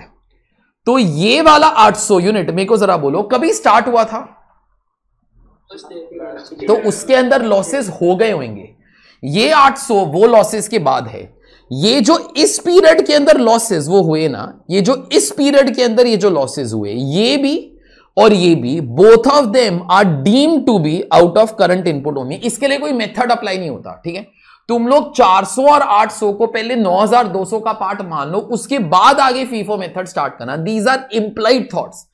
तो ये वाला 800 unit मेरे को जरा बोलो कभी स्टार्ट हुआ था तो उसके अंदर लॉसेस हो गए होंगे ये 800 वो लॉसेस के बाद है ये जो इस पीरियड के अंदर लॉसेस वो हुए ना ये जो इस पीरियड के अंदर ये जो लॉसेस हुए ये भी और ये भी both of them are deem to be out of current input only इसके लिए कोई मेथड अप्लाई नहीं होता ठीक है तुम लोग 400 और 800 को पहले 9200 का पार्ट मान लो उसके बाद आगे फीफो मेथड स्टार्ट करना these are implied thoughts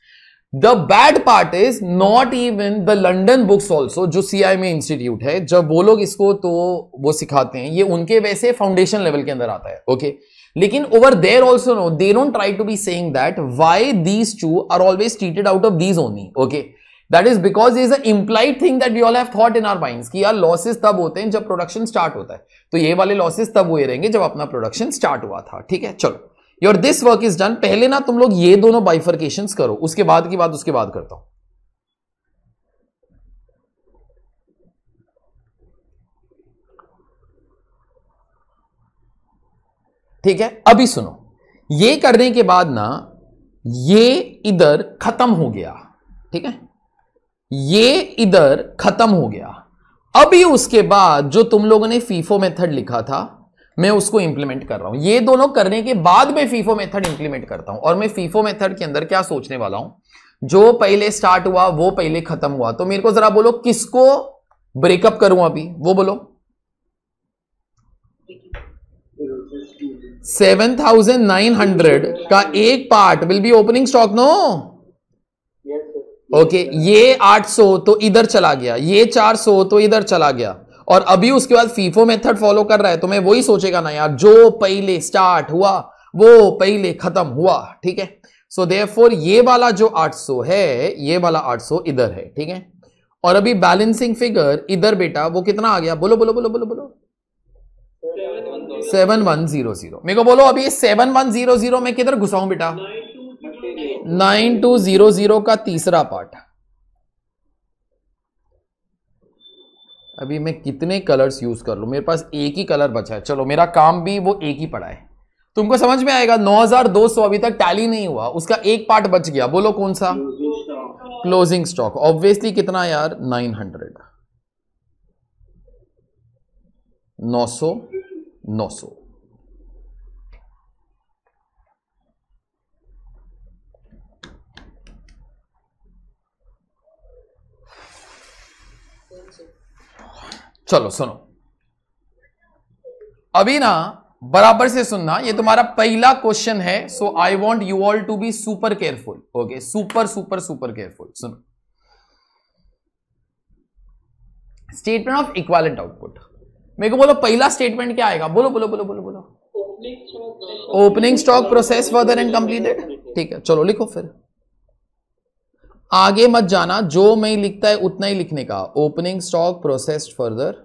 the bad part is not even the London books also जो सी आई में इंस्टीट्यूट है जब वो लोग इसको तो वो सिखाते हैं ये उनके वैसे फाउंडेशन लेवल के अंदर आता है ओके okay? लेकिन over there also no they don't try to be saying that why these two are always treated out of these only okay okay? That is because is a implied thing that we all have thought in our mind कि यार losses तब होते हैं जब production start होता है तो ये वाले लॉसेस तब हुए रहेंगे जब अपना प्रोडक्शन स्टार्ट हुआ था ठीक है चलो your this work is done पहले ना तुम लोग ये दोनों बाइफर्केशन करो उसके बाद की बात उसके बाद करता हूं ठीक है अभी सुनो ये करने के बाद ना ये इधर खत्म हो गया ठीक है ये इधर खत्म हो गया अभी उसके बाद जो तुम लोगों ने फीफो मेथड लिखा था मैं उसको इंप्लीमेंट कर रहा हूं ये दोनों करने के बाद मैं फीफो मेथड इंप्लीमेंट करता हूं और मैं फीफो मेथड के अंदर क्या सोचने वाला हूं जो पहले स्टार्ट हुआ वो पहले खत्म हुआ तो मेरे को जरा बोलो किसको ब्रेकअप करूं अभी वो बोलो सेवन थाउजेंड नाइन हंड्रेड का एक part will be opening stock no okay okay, ये 800 तो इधर चला गया ये 400 तो इधर चला गया और अभी उसके बाद फीफो मेथड फॉलो कर रहा है तो मैं वही सोचेगा ना यार जो पहले स्टार्ट हुआ वो पहले खत्म हुआ ठीक है सो देयरफॉर ये वाला जो 800 है ये वाला 800 इधर है ठीक है और अभी बैलेंसिंग फिगर इधर बेटा वो कितना आ गया बोलो बोलो बोलो बोलो बोलो सेवन वन जीरो जीरो मेरे को बोलो अभी सेवन वन जीरो जीरो में किधर घुसाऊ बेटा नाइन टू जीरो जीरो का तीसरा पार्ट अभी मैं कितने कलर्स यूज कर लू मेरे पास एक ही कलर बचा है चलो मेरा काम भी वो एक ही पड़ा है तुमको समझ में आएगा 9200 अभी तक टैली नहीं हुआ उसका एक पार्ट बच गया बोलो कौन सा क्लोजिंग स्टॉक ऑब्वियसली कितना यार 900 900 900 चलो सुनो अभी ना बराबर से सुनना ये तुम्हारा पहला क्वेश्चन है so I want you all to be super careful okay super super super careful सुनो स्टेटमेंट ऑफ इक्वालेंट आउटपुट मेरे को बोलो पहला स्टेटमेंट क्या आएगा बोलो बोलो बोलो बोलो बोलो opening stock process further and completed ठीक है चलो लिखो फिर आगे मत जाना जो मैं लिखता है उतना ही लिखने का opening stock processed further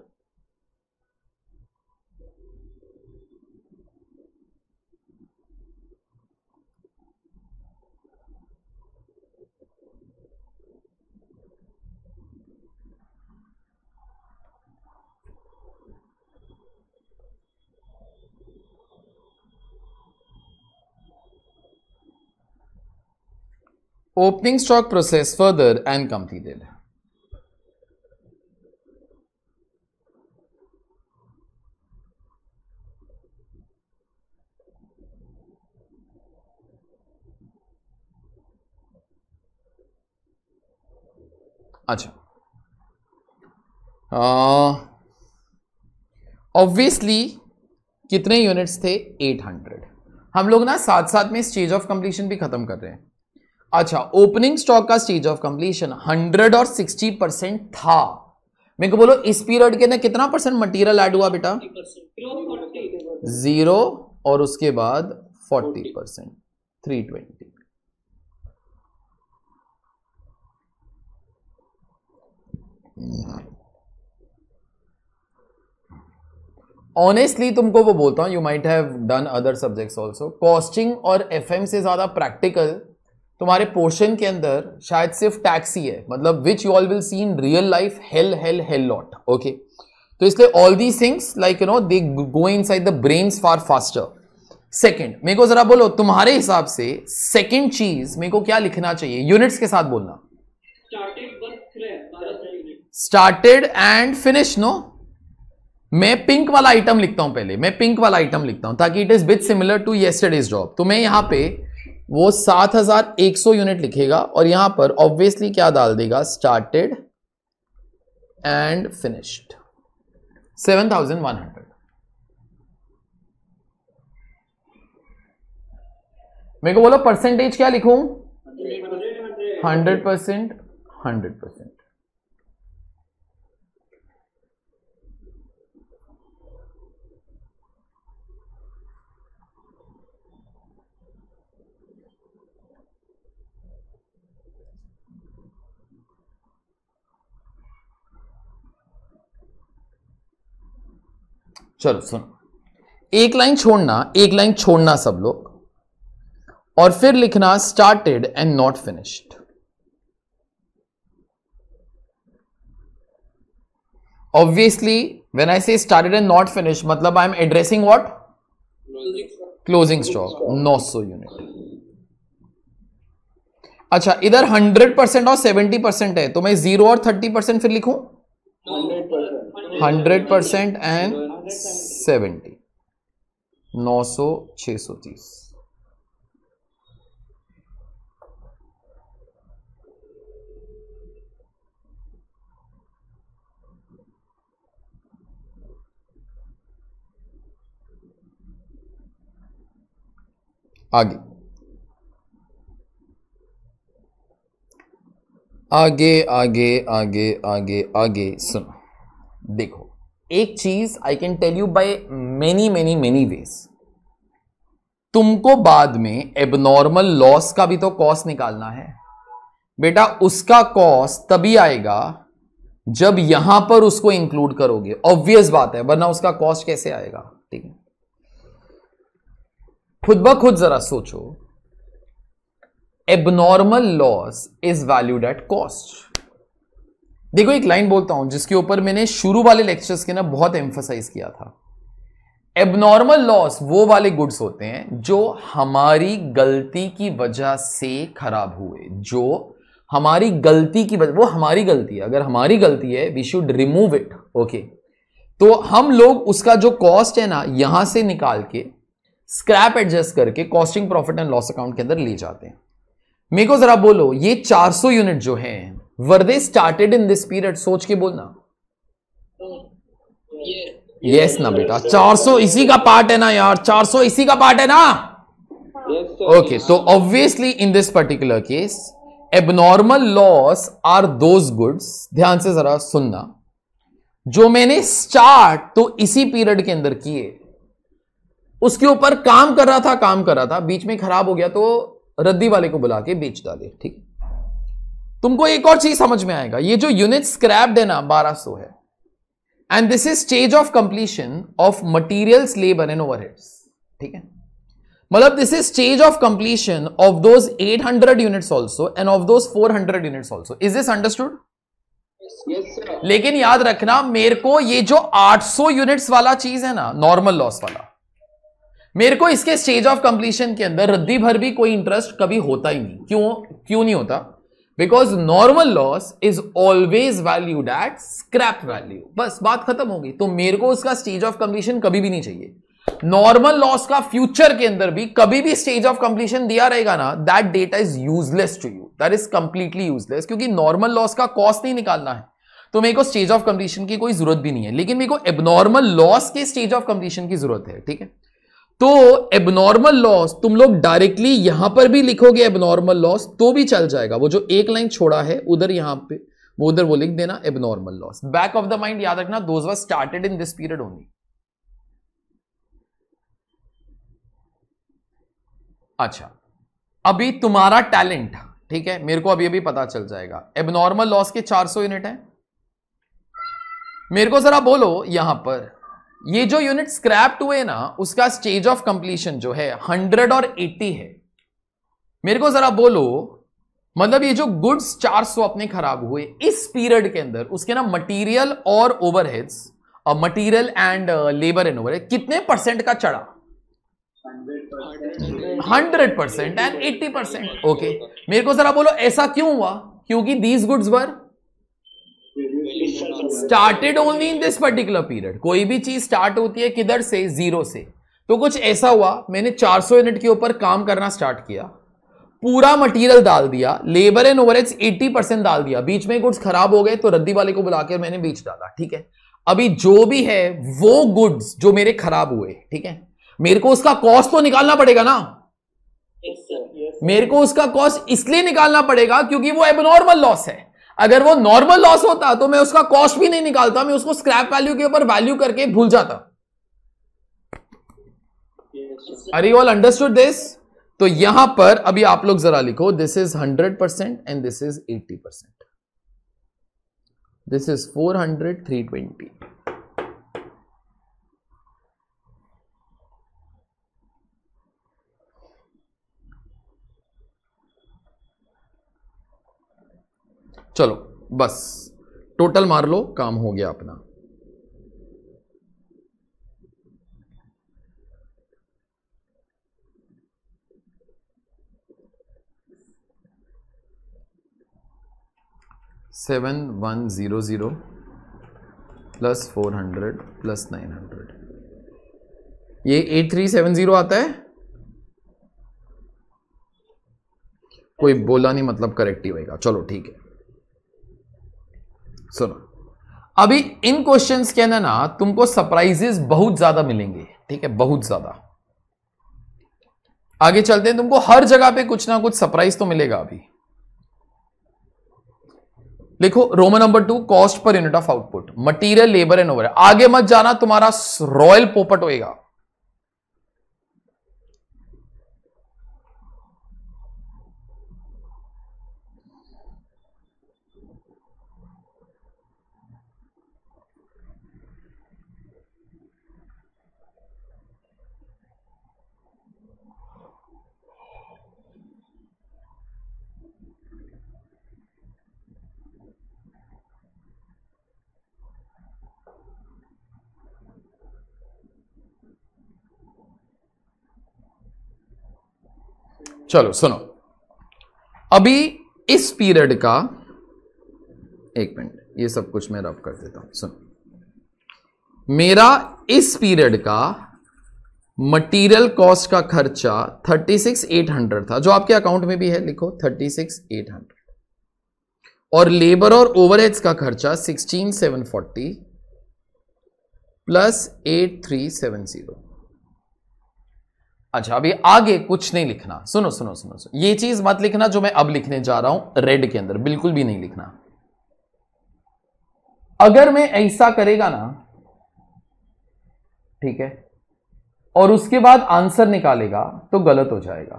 opening stock process further and completed. अच्छा ऑब्वियसली कितने यूनिट्स थे 800 हम लोग ना साथ साथ में स्टेज ऑफ कंप्लीशन भी खत्म कर रहे हैं अच्छा ओपनिंग स्टॉक का स्टेज ऑफ कंप्लीशन 100 और 60 परसेंट था मेरे को बोलो इस पीरियड के अंदर कितना परसेंट मटेरियल ऐड हुआ बेटा जीरो और उसके बाद 40 परसेंट थ्री ट्वेंटी ऑनेस्टली तुमको वो बोलता हूं you might have done other subjects also costing और एफएम से ज्यादा प्रैक्टिकल तुम्हारे पोर्शन के अंदर शायद सिर्फ टैक्सी है मतलब which you all will see in real life hell hell hell lot okay तो इसलिए all these things like you know they go inside the brain far faster second मेरे को जरा बोलो तुम्हारे हिसाब से सेकेंड चीज मेरे को क्या लिखना चाहिए यूनिट्स के साथ बोलना स्टार्टेड एंड फिनिश नो मैं पिंक वाला आइटम लिखता हूं पहले मैं पिंक वाला आइटम लिखता हूं ताकि it is bit similar to yesterday's job तो मैं यहां पे वो 7100 यूनिट लिखेगा और यहां पर ऑब्वियसली क्या डाल देगा स्टार्टेड एंड फिनिश्ड 7100 मेरे को बोलो परसेंटेज क्या लिखूं 100 परसेंट
हंड्रेड परसेंट
चलो सुनो एक लाइन छोड़ना एक लाइन छोड़ना सब लोग और फिर लिखना started and not finished obviously when I say started and not finished मतलब I am addressing what closing stock नौ सौ यूनिट अच्छा इधर हंड्रेड परसेंट और सेवेंटी परसेंट है तो मैं जीरो और थर्टी परसेंट फिर लिखू हंड्रेड परसेंट एंड सेवेंटी नौ सौ छ सौ तीस आगे आगे आगे आगे आगे आगे सुनो देखो एक चीज I can tell you by many many many ways तुमको बाद में एबनॉर्मल लॉस का भी तो कॉस्ट निकालना है बेटा उसका कॉस्ट तभी आएगा जब यहां पर उसको इंक्लूड करोगे ऑब्वियस बात है वरना उसका कॉस्ट कैसे आएगा ठीक है खुद ब खुद जरा सोचो abnormal loss is valued at cost देखो एक लाइन बोलता हूं जिसके ऊपर मैंने शुरू वाले लेक्चर्स के ना बहुत एम्फोसाइज किया था एबनॉर्मल लॉस वो वाले गुड्स होते हैं जो हमारी गलती की वजह से खराब हुए जो हमारी गलती की वजह वो हमारी गलती है अगर हमारी गलती है we should remove it okay तो हम लोग उसका जो कॉस्ट है ना यहां से निकाल के स्क्रैप एडजस्ट करके costing profit and loss account के अंदर ले जाते हैं मेरे को जरा बोलो ये 400 यूनिट जो है were they started in this period सोच के बोलना यस ना बेटा 400 इसी का पार्ट है ना यार 400 इसी का पार्ट है ना ओके तो obviously in this particular case abnormal loss are those goods ध्यान से जरा सुनना जो मैंने स्टार्ट तो इसी पीरियड के अंदर किए उसके ऊपर काम कर रहा था काम कर रहा था बीच में खराब हो गया तो रद्दी वाले को बुला के बेच डाले ठीक है तुमको एक और चीज समझ में आएगा ये जो यूनिट स्क्रैप्ड है ना सो है and this is stage of completion of materials labour and over ठीक है मतलब this is stage of completion of those 800 unit also and of those 400 unit also is this understood लेकिन याद रखना मेरे को ये जो 800 यूनिट्स वाला चीज है ना नॉर्मल लॉस वाला मेरे को इसके स्टेज ऑफ कंप्लीशन के अंदर रद्दी भर भी कोई इंटरेस्ट कभी होता ही नहीं क्यों क्यों नहीं होता because normal loss is always value at scrap value बस बात खत्म होगी तो मेरे को उसका स्टेज ऑफ कंप्लीशन कभी भी नहीं चाहिए नॉर्मल लॉस का फ्यूचर के अंदर भी कभी भी स्टेज ऑफ कंप्लीशन दिया रहेगा ना that data is useless to you that is completely useless क्योंकि नॉर्मल लॉस का कॉस्ट नहीं निकालना है तो मेरे को स्टेज ऑफ कंप्लीशन की कोई जरूरत भी नहीं है लेकिन मेरे को एबनॉर्मल लॉस के स्टेज ऑफ कंप्लीशन की जरूरत है ठीक है तो एबनॉर्मल लॉस तुम लोग डायरेक्टली यहां पर भी लिखोगे एबनॉर्मल लॉस तो भी चल जाएगा वो जो एक लाइन छोड़ा है उधर यहां पे वो उधर वो लिख देना abnormal loss back of the mind याद रखना those was started in this period only अच्छा अभी तुम्हारा टैलेंट ठीक है मेरे को अभी अभी पता चल जाएगा एबनॉर्मल लॉस के 400 यूनिट है मेरे को जरा बोलो यहां पर ये जो यूनिट स्क्रैप्ट हुए ना उसका स्टेज ऑफ कंप्लीशन जो है हंड्रेड और एट्टी है मेरे को जरा बोलो मतलब ये जो गुड्स चार सौ अपने खराब हुए इस पीरियड के अंदर उसके ना मटेरियल और overheads material and labour and overhead कितने परसेंट का चढ़ा hundred percent and eighty percent okay मेरे को जरा बोलो ऐसा क्यों हुआ क्योंकि these goods were started only in this particular period कोई भी चीज स्टार्ट होती है किधर से जीरो से तो कुछ ऐसा हुआ मैंने 400 यूनिट के ऊपर काम करना स्टार्ट किया पूरा मटेरियल डाल दिया लेबर एंड ओवर 80 परसेंट डाल दिया बीच में गुड्स खराब हो गए तो रद्दी वाले को बुलाकर मैंने बीच डाला ठीक है अभी जो भी है वो गुड्स जो मेरे खराब हुए ठीक है मेरे को उसका कॉस्ट तो निकालना पड़ेगा ना
yes, sir. Yes, sir. मेरे
को उसका कॉस्ट इसलिए निकालना पड़ेगा क्योंकि वो एबनॉर्मल लॉस है अगर वो नॉर्मल लॉस होता तो मैं उसका कॉस्ट भी नहीं निकालता मैं उसको स्क्रैप वैल्यू के ऊपर वैल्यू करके भूल जाता अरे ऑल अंडरस्टूड दिस तो यहां पर अभी आप लोग जरा लिखो this is hundred percent and this is eighty percent this is four hundred three twenty चलो बस टोटल मार लो काम हो गया अपना seven one zero zero plus four hundred plus nine hundred ये एट थ्री सेवन ज़ीरो आता है कोई बोला नहीं मतलब करेक्ट ही होगा चलो ठीक है सुनो अभी इन क्वेश्चंस के अंदर ना तुमको सरप्राइजेस बहुत ज्यादा मिलेंगे ठीक है बहुत ज्यादा आगे चलते हैं तुमको हर जगह पे कुछ ना कुछ सरप्राइज तो मिलेगा अभी देखो Roman number two cost per unit of output material labour and over आगे मत जाना तुम्हारा रॉयल पोपट होएगा चलो सुनो अभी इस पीरियड का एक मिनट ये सब कुछ मैं रब कर देता हूं सुनो मेरा इस पीरियड का मटेरियल कॉस्ट का खर्चा 36,800 था जो आपके अकाउंट में भी है लिखो 36,800 और लेबर और ओवरहेड्स का खर्चा 16,740 प्लस 8,370 अच्छा अभी आगे कुछ नहीं लिखना सुनो सुनो सुनो सुनो ये चीज मत लिखना जो मैं अब लिखने जा रहा हूं रेड के अंदर बिल्कुल भी नहीं लिखना अगर मैं ऐसा करेगा ना ठीक है और उसके बाद आंसर निकालेगा तो गलत हो जाएगा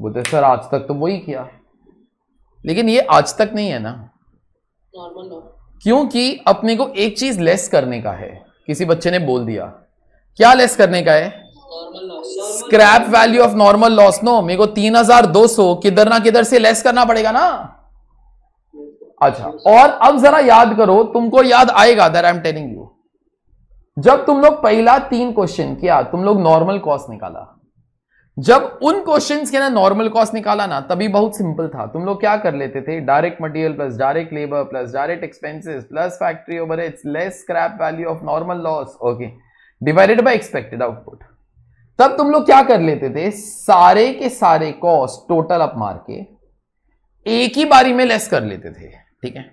बोलते तो सर आज तक तो वही किया लेकिन ये आज तक नहीं है ना नॉर्मल क्योंकि अपने को एक चीज लेस करने का है किसी बच्चे ने बोल दिया क्या लेस करने का है normal scrap value of normal loss no मेरे को तीन हजार दो सौ किधर ना किधर से लेस करना पड़ेगा ना अच्छा और अब जरा याद करो तुमको याद आएगा there I am telling you जब तुम लोग पहला तीन क्वेश्चन किया तुम लोग नॉर्मल कॉस्ट निकाला जब उन क्वेश्चंस के ना नॉर्मल कॉस्ट निकाला ना तभी बहुत सिंपल था तुम लोग क्या कर लेते थे direct material plus direct labour plus direct expenses plus factory overheads less scrap value of normal loss okay divided by expected output तब तुम लोग क्या कर लेते थे सारे के सारे कॉस्ट टोटल अप मार के एक ही बारी में लेस कर लेते थे ठीक है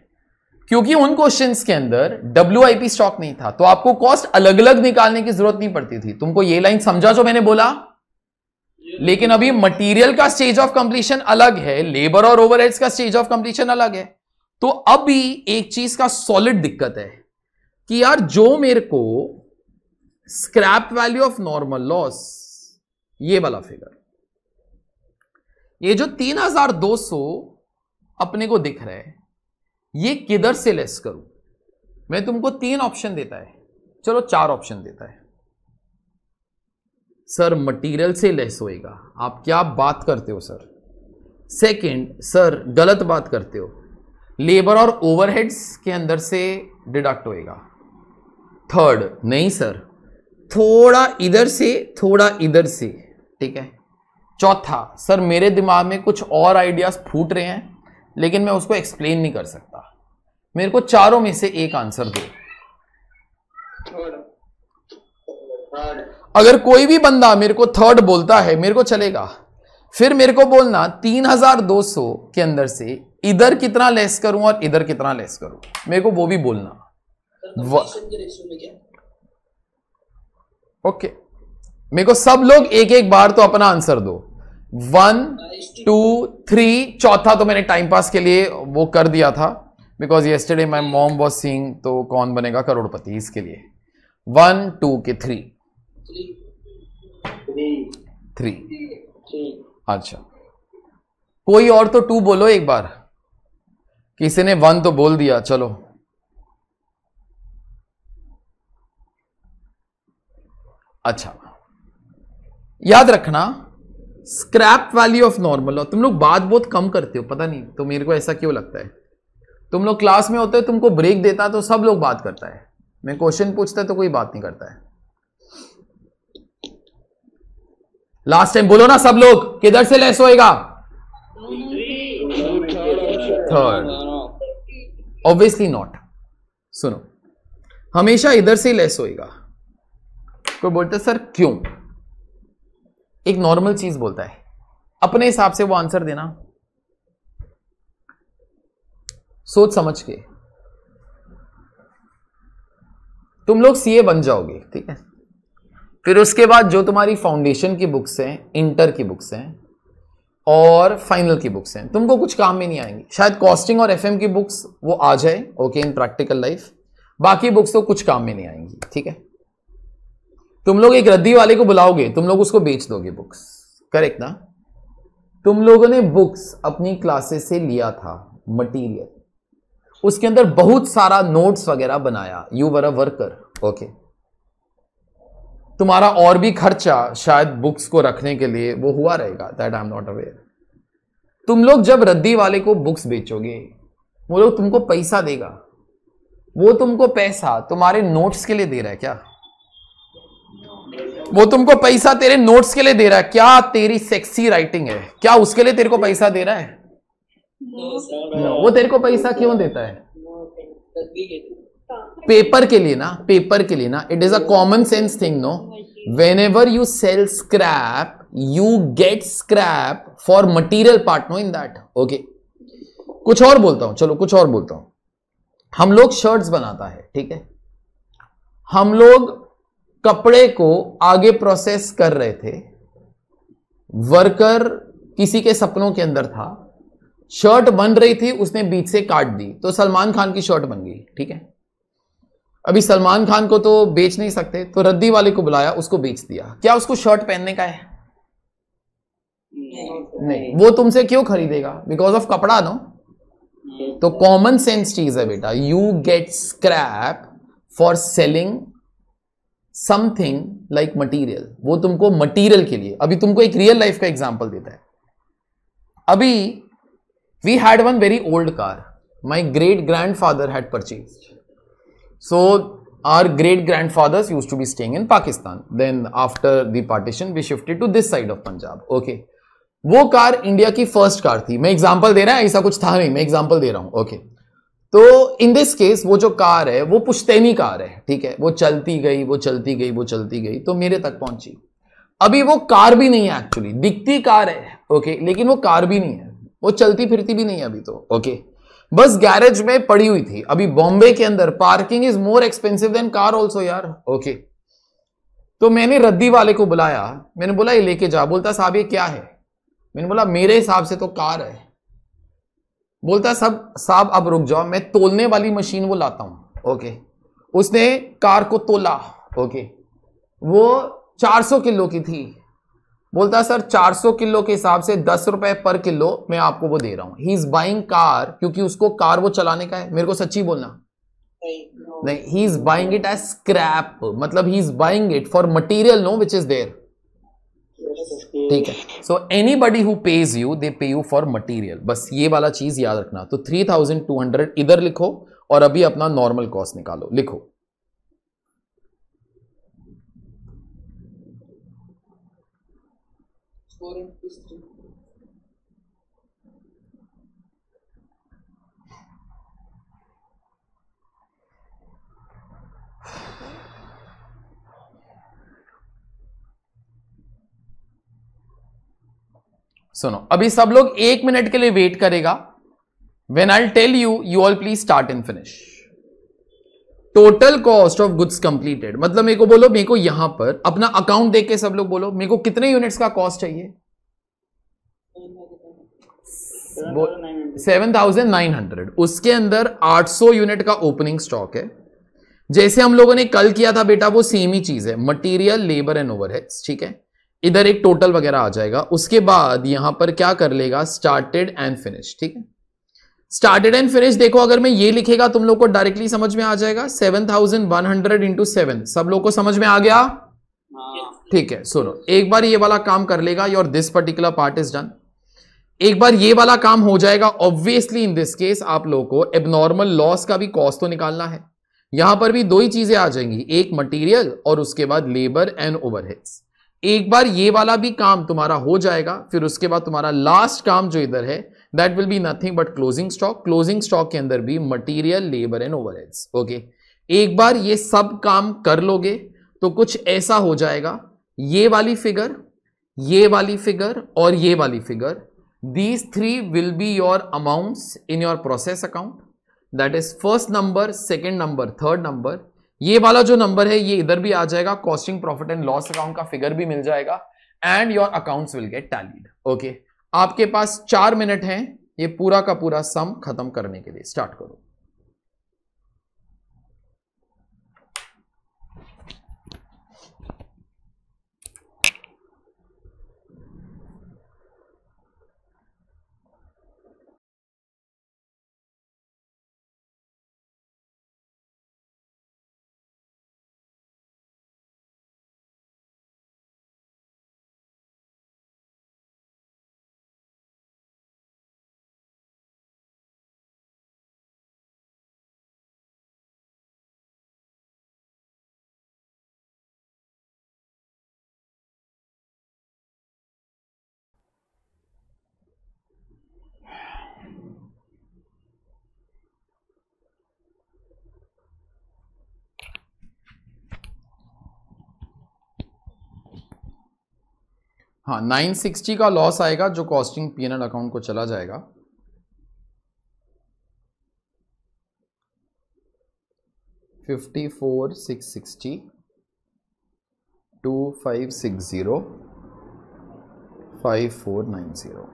क्योंकि उन क्वेश्चन के अंदर डब्ल्यू स्टॉक नहीं था तो आपको कॉस्ट अलग अलग निकालने की जरूरत नहीं पड़ती थी तुमको ये लाइन समझा जो मैंने बोला लेकिन अभी मटेरियल का स्टेज ऑफ कंप्लीशन अलग है लेबर और ओवरहेड्स का स्टेज ऑफ कंप्लीशन अलग है तो अभी एक चीज का सॉलिड दिक्कत है कि यार जो मेरे को scrap value of normal loss ये वाला फिगर ये जो 3200 अपने को दिख रहा है ये किधर से लेस करूं मैं तुमको तीन ऑप्शन देता है चलो चार ऑप्शन देता है सर मटेरियल से लेस होएगा आप क्या बात करते हो सर सेकंड सर गलत बात करते हो लेबर और ओवरहेड्स के अंदर से डिडक्ट होएगा थर्ड नहीं सर थोड़ा इधर से थोड़ा इधर से ठीक है चौथा सर मेरे दिमाग में कुछ और आइडियाज फूट रहे हैं लेकिन मैं उसको एक्सप्लेन नहीं कर सकता मेरे को चारों में से एक आंसर दो अगर कोई भी बंदा मेरे को थर्ड बोलता है मेरे को चलेगा फिर मेरे को बोलना 3200 के अंदर से इधर कितना लेस करूं और इधर कितना लेस करूं मेरे को वो भी बोलना ओके मेरे को सब लोग एक एक बार तो अपना आंसर दो वन टू थ्री चौथा तो मैंने टाइम पास के लिए वो कर दिया था because yesterday my mom was seeing तो कौन बनेगा करोड़पति इसके लिए वन टू के थ्री थ्री अच्छा कोई और तो टू बोलो एक बार किसी ने वन तो बोल दिया चलो अच्छा याद रखना स्क्रैप वैल्यू ऑफ नॉर्मल तुम लोग बात बहुत कम करते हो पता नहीं तो मेरे को ऐसा क्यों लगता है तुम लोग क्लास में होते हो तुमको ब्रेक देता तो सब लोग बात करता है मैं क्वेश्चन पूछता है तो कोई बात नहीं करता है लास्ट टाइम बोलो ना सब लोग किधर से लेस होएगा थर्ड ऑब्वियसली नॉट सुनो हमेशा इधर से लेस होएगा कोई बोलता है सर क्यों एक नॉर्मल चीज बोलता है अपने हिसाब से वो आंसर देना सोच समझ के तुम लोग सीए बन जाओगे ठीक है फिर उसके बाद जो तुम्हारी फाउंडेशन की बुक्स हैं इंटर की बुक्स हैं और फाइनल की बुक्स हैं तुमको कुछ काम में नहीं आएंगी शायद कॉस्टिंग और एफएम की बुक्स वो आ जाए ओके इन प्रैक्टिकल लाइफ बाकी बुक्स तो कुछ काम में नहीं आएंगी ठीक है तुम लोग एक रद्दी वाले को बुलाओगे तुम लोग उसको बेच दोगे बुक्स करेक्ट ना तुम लोगों ने बुक्स अपनी क्लासेस से लिया था मटेरियल उसके अंदर बहुत सारा नोट्स वगैरह बनाया you were a worker okay तुम्हारा और भी खर्चा शायद बुक्स को रखने के लिए वो हुआ रहेगा that I am not aware तुम लोग जब रद्दी वाले को बुक्स बेचोगे वो लोग तुमको पैसा देगा वो तुमको पैसा तुम्हारे नोट्स के लिए दे रहा है क्या वो तुमको पैसा तेरे नोट्स के लिए दे रहा है क्या तेरी सेक्सी राइटिंग है क्या उसके लिए तेरे को पैसा दे रहा है
वो तेरे को पैसा
क्यों देता है पेपर के लिए ना पेपर के लिए ना it is a common sense thing no whenever you sell scrap you get scrap for material part no in that okay कुछ और बोलता हूं चलो कुछ और बोलता हूं हम लोग शर्ट्स बनाता है ठीक है हम लोग कपड़े को आगे प्रोसेस कर रहे थे वर्कर किसी के सपनों के अंदर था शर्ट बन रही थी उसने बीच से काट दी तो सलमान खान की शर्ट बन गई ठीक है अभी सलमान खान को तो बेच नहीं सकते तो रद्दी वाले को बुलाया उसको बेच दिया क्या उसको शर्ट पहनने का है नहीं, नहीं। वो तुमसे क्यों खरीदेगा बिकॉज ऑफ कपड़ा नो तो कॉमन सेंस चीज है बेटा you get scrap for selling something like material वो तुमको मटीरियल के लिए अभी तुमको एक रियल लाइफ का एग्जाम्पल देता है अभी we had one very old car my great grand father had purchase so our great grand fathers use to be staying in Pakistan then after the partition we shifted to this side of Punjab okay वो car India की first car थी मैं example दे रहा है ऐसा कुछ था नहीं मैं एग्जाम्पल दे रहा हूं ओके okay. तो इन दिस केस वो जो कार है वो पुश्तैनी कार है ठीक है वो चलती गई वो चलती गई वो चलती गई तो मेरे तक पहुंची अभी वो कार भी नहीं है एक्चुअली दिखती कार है ओके लेकिन वो कार भी नहीं है वो चलती फिरती भी नहीं है अभी तो ओके बस गैरेज में पड़ी हुई थी अभी बॉम्बे के अंदर parking is more expensive than car also यार ओके तो मैंने रद्दी वाले को बुलाया मैंने बोला ये लेके जा बोलता साहब ये क्या है मैंने बोला मेरे हिसाब से तो कार है बोलता सब साहब अब रुक जाओ मैं तोलने वाली मशीन वो लाता हूं ओके उसने कार को तोला ओके वो 400 किलो की थी बोलता सर 400 किलो के हिसाब से दस रुपए पर किलो मैं आपको वो दे रहा हूं ही इज बाइंग कार क्योंकि उसको कार वो चलाने का है मेरे को सच्ची बोलना नहीं he is buying it as scrap मतलब he is buying it for material no which is there
ठीक
है so anybody who pays you they pay you for material बस ये वाला चीज याद रखना तो थ्री थाउजेंड टू हंड्रेड इधर लिखो और अभी अपना नॉर्मल कॉस्ट निकालो लिखो सुनो अभी सब लोग एक मिनट के लिए वेट करेगा when I tell you you all please start and finish total cost of goods completed मतलब मेरे को बोलो मेरे को यहां पर अपना अकाउंट देख के सब लोग बोलो मेरे को कितने यूनिट्स का कॉस्ट चाहिए सेवन थाउजेंड नाइन हंड्रेड उसके अंदर आठ सौ यूनिट का ओपनिंग स्टॉक है जैसे हम लोगों ने कल किया था बेटा वो सेम ही चीज है मटेरियल लेबर एंड ओवरहेड्स ठीक है इधर एक टोटल वगैरह आ जाएगा उसके बाद यहां पर क्या कर लेगा स्टार्टेड एंड फिनिश ठीक है स्टार्टेड एंड फिनिश देखो अगर मैं ये लिखेगा तुम लोग को डायरेक्टली समझ में आ जाएगा seven thousand one hundred into seven सब लोग को समझ में आ गया हाँ। ठीक है सुनो एक बार ये वाला काम कर लेगा your this particular part is done एक बार ये वाला काम हो जाएगा ऑब्वियसली इन दिस केस आप लोगों को एबनॉर्मल लॉस का भी कॉस्ट तो निकालना है यहां पर भी दो ही चीजें आ जाएंगी एक मटेरियल और उसके बाद लेबर एंड ओवरहेड्स एक बार ये वाला भी काम तुम्हारा हो जाएगा फिर उसके बाद तुम्हारा लास्ट काम जो इधर है that will be nothing but closing stock closing stock के अंदर भी material labour and over okay एक बार ये सब काम कर लोगे तो कुछ ऐसा हो जाएगा ये वाली फिगर ये वाली फिगर और ये वाली figure these three will be your amounts in your process account that is first number second number third number ये वाला जो नंबर है ये इधर भी आ जाएगा costing profit and loss account का फिगर भी मिल जाएगा and your accounts will get tallied okay आपके पास चार मिनट हैं ये पूरा का पूरा सम खत्म करने के लिए स्टार्ट करो हाँ सिक्सटी का लॉस आएगा जो कॉस्टिंग पीएनएल अकाउंट को चला जाएगा fifty four six sixty two five six zero five four nine zero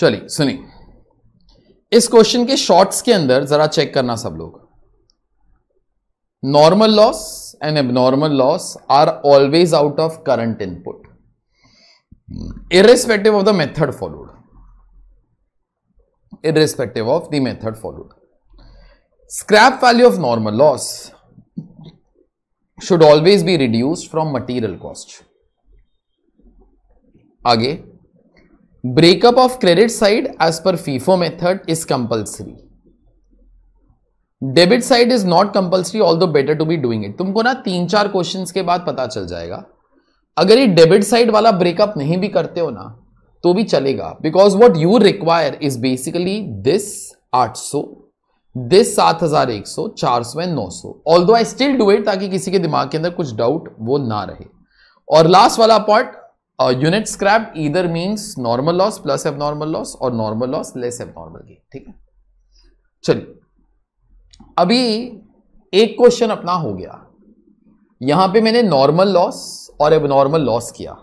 चलिए सुनिए इस क्वेश्चन के शॉर्ट्स के अंदर जरा चेक करना सब लोग normal loss and abnormal loss are always out of current input irrespective of the method followed irrespective of the method followed scrap value of normal loss should always be reduced from material cost आगे breakup of credit side as per FIFO method is compulsory debit side is not compulsory although better to be doing it तुमको ना तीन चार question के बाद पता चल जाएगा अगर ये डेबिट साइड वाला ब्रेकअप नहीं भी करते हो ना तो भी चलेगा because what you require is basically this 800 this 7100 400 and 900 although I still do it ताकि किसी के दिमाग के अंदर कुछ डाउट वो ना रहे और लास्ट वाला पार्ट स्क्रैप इधर scrap normal loss plus loss normal loss और normal loss less less normal gain ठीक है चलिए अभी एक क्वेश्चन अपना हो गया यहां पे मैंने नॉर्मल लॉस और एबनॉर्मल लॉस किया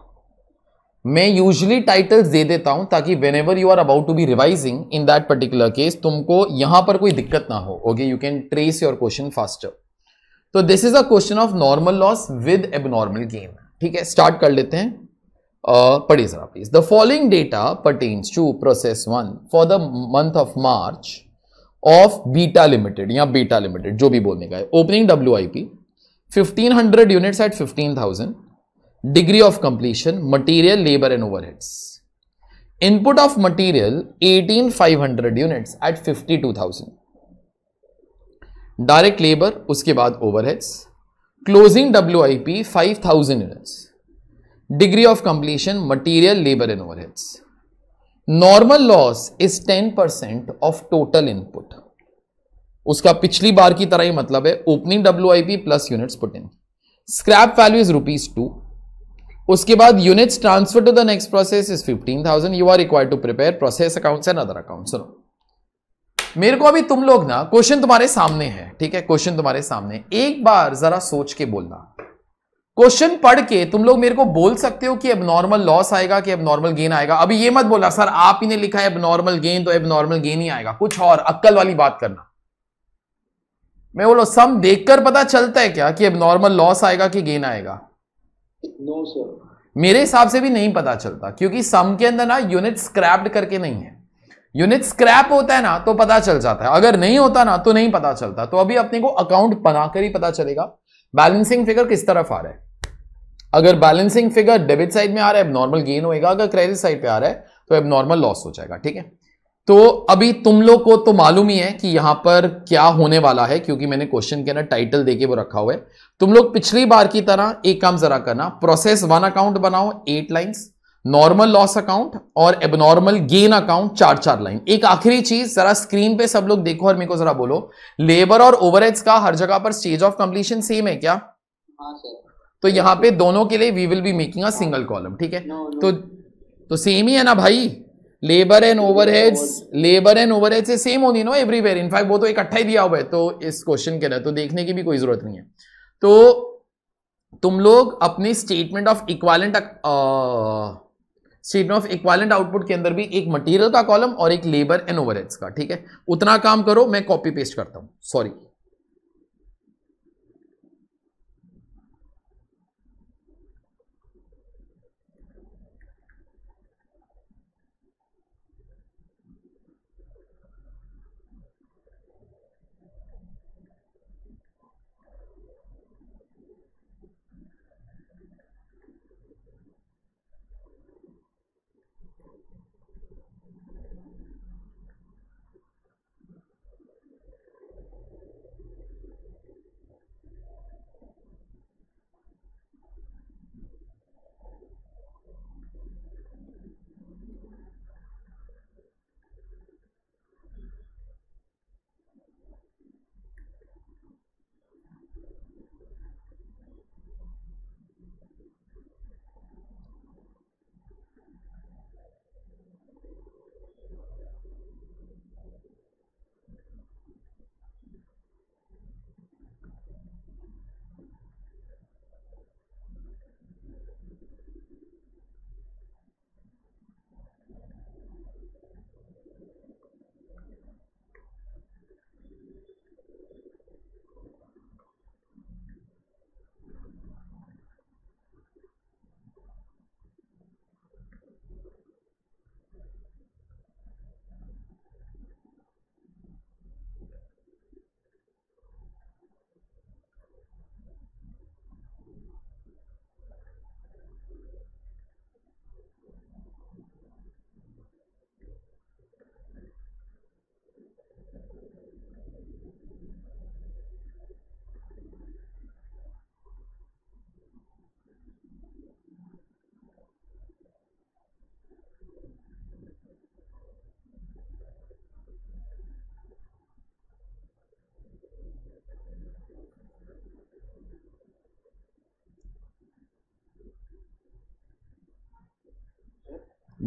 मैं यूजली टाइटल्स दे देता हूं ताकि whenever you are about to be revising in that particular case तुमको यहां पर कोई दिक्कत ना हो okay you can trace your question faster तो this is a question of normal loss with abnormal gain ठीक है स्टार्ट कर लेते हैं पढ़िए जरा please the following data pertains to process one for the month of March of Beta Limited या Beta Limited जो भी बोलने का है opening W I P fifteen hundred units at fifteen thousand degree of completion material labour and overheads input of material eighteen five hundred units at fifty two thousand direct labour उसके बाद overheads closing W I P five thousand units degree of completion material labor and overheads normal loss is 10% of total input उसका पिछली बार की तरह ही मतलब है opening W I P plus units put in scrap value is rupees two उसके बाद units transfer to the next process is fifteen thousand you are required to prepare process accounts and other account सुनो मेरे को अभी तुम लोग ना question तुम्हारे सामने है ठीक है क्वेश्चन तुम्हारे सामने एक बार जरा सोच के बोलना क्वेश्चन पढ़ के तुम लोग मेरे को बोल सकते हो कि अब नॉर्मल लॉस आएगा कि अब नॉर्मल गेन आएगा अभी ये मत बोला सर आप ही ने लिखा है अब नॉर्मल गेन तो अब नॉर्मल गेन ही आएगा कुछ और अक्कल वाली बात करना मैं बोलो सम देखकर पता चलता है क्या कि अब नॉर्मल लॉस आएगा कि गेन आएगा नो सर मेरे हिसाब से भी नहीं पता चलता क्योंकि सम के अंदर ना यूनिट स्क्रैप्ड करके नहीं है यूनिट स्क्रैप होता है ना तो पता चल जाता है अगर नहीं होता ना तो नहीं पता चलता तो अभी अपने को अकाउंट बनाकर ही पता चलेगा बैलेंसिंग फिगर किस तरफ आ रहा है अगर बैलेंसिंग फिगर डेबिट साइड में आ रहा है एबनॉर्मल गेन होएगा अगर क्रेडिट साइड पे आ रहा है तो एबनॉर्मल लॉस हो जाएगा ठीक है तो अभी तुम लोग को तो मालूम ही है कि यहां पर क्या होने वाला है क्योंकि मैंने क्वेश्चन के ना टाइटल देके वो रखा हुआ है तुम लोग पिछली बार की तरह एक काम जरा करना प्रोसेस वन अकाउंट बनाओ eight lines normal loss account और एबनॉर्मल गेन अकाउंट चार चार लाइन एक आखिरी चीज जरा स्क्रीन पे सब लोग देखो और मेरे को जरा बोलो लेबर और ओवरहेड्स का हर जगह पर स्टेज ऑफ कंप्लीशन सेम है क्या हाँ सर तो यहाँ पे दोनों के लिए we will be making a single column ठीक है तो तो सेम ही है ना भाई labour and overheads labour and overheads head same होनी ना एवरीवेयर इनफैक्ट वो तो इकट्ठा ही दिया हुआ है तो इस क्वेश्चन के लिए तो देखने की भी कोई जरूरत नहीं है तो तुम लोग अपने statement of equivalent statement of equivalent output के अंदर भी एक मटेरियल का कॉलम और एक लेबर एंड ओवरहेड्स का ठीक है उतना काम करो मैं कॉपी पेस्ट करता हूं सॉरी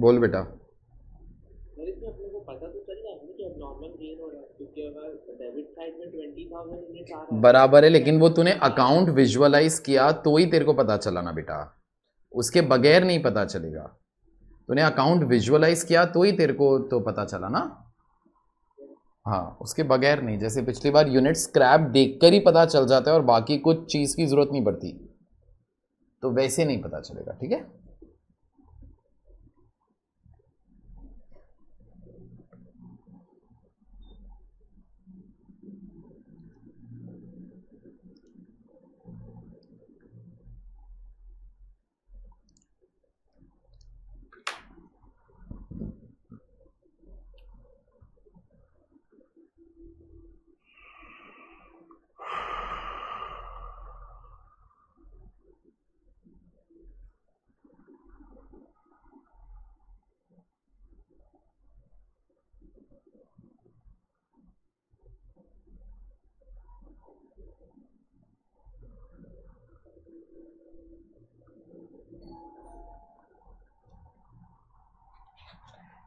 बोल बेटा तो बराबर है लेकिन वो तूने अकाउंट विजुअलाइज किया तो ही तेरे को पता चला ना बेटा उसके बगैर नहीं पता चलेगा तूने अकाउंट विजुअलाइज किया तो ही तेरे को तो पता चला ना हाँ उसके बगैर नहीं जैसे पिछली बार यूनिट स्क्रैप देखकर ही पता चल जाता है और बाकी कुछ चीज़ की ज़रूरत नहीं पड़ती तो वैसे नहीं पता चलेगा ठीक है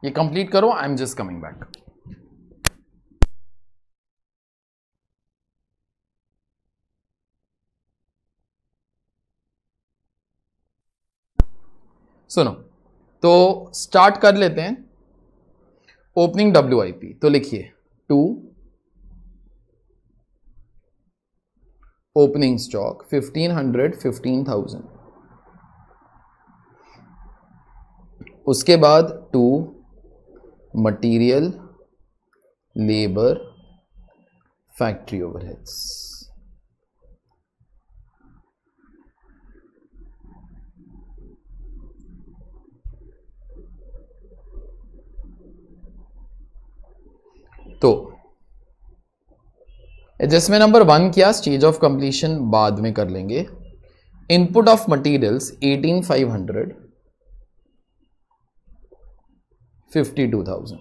ये कंप्लीट करो I am just coming back सुनो तो स्टार्ट कर लेते हैं ओपनिंग डब्ल्यू आई पी तो लिखिए to opening stock fifteen hundred fifteen thousand उसके बाद to labour factory overheads तो एडजस्टमेंट नंबर वन किया स्टेज ऑफ कंप्लीशन बाद में कर लेंगे input of materials 18500 fifty two thousand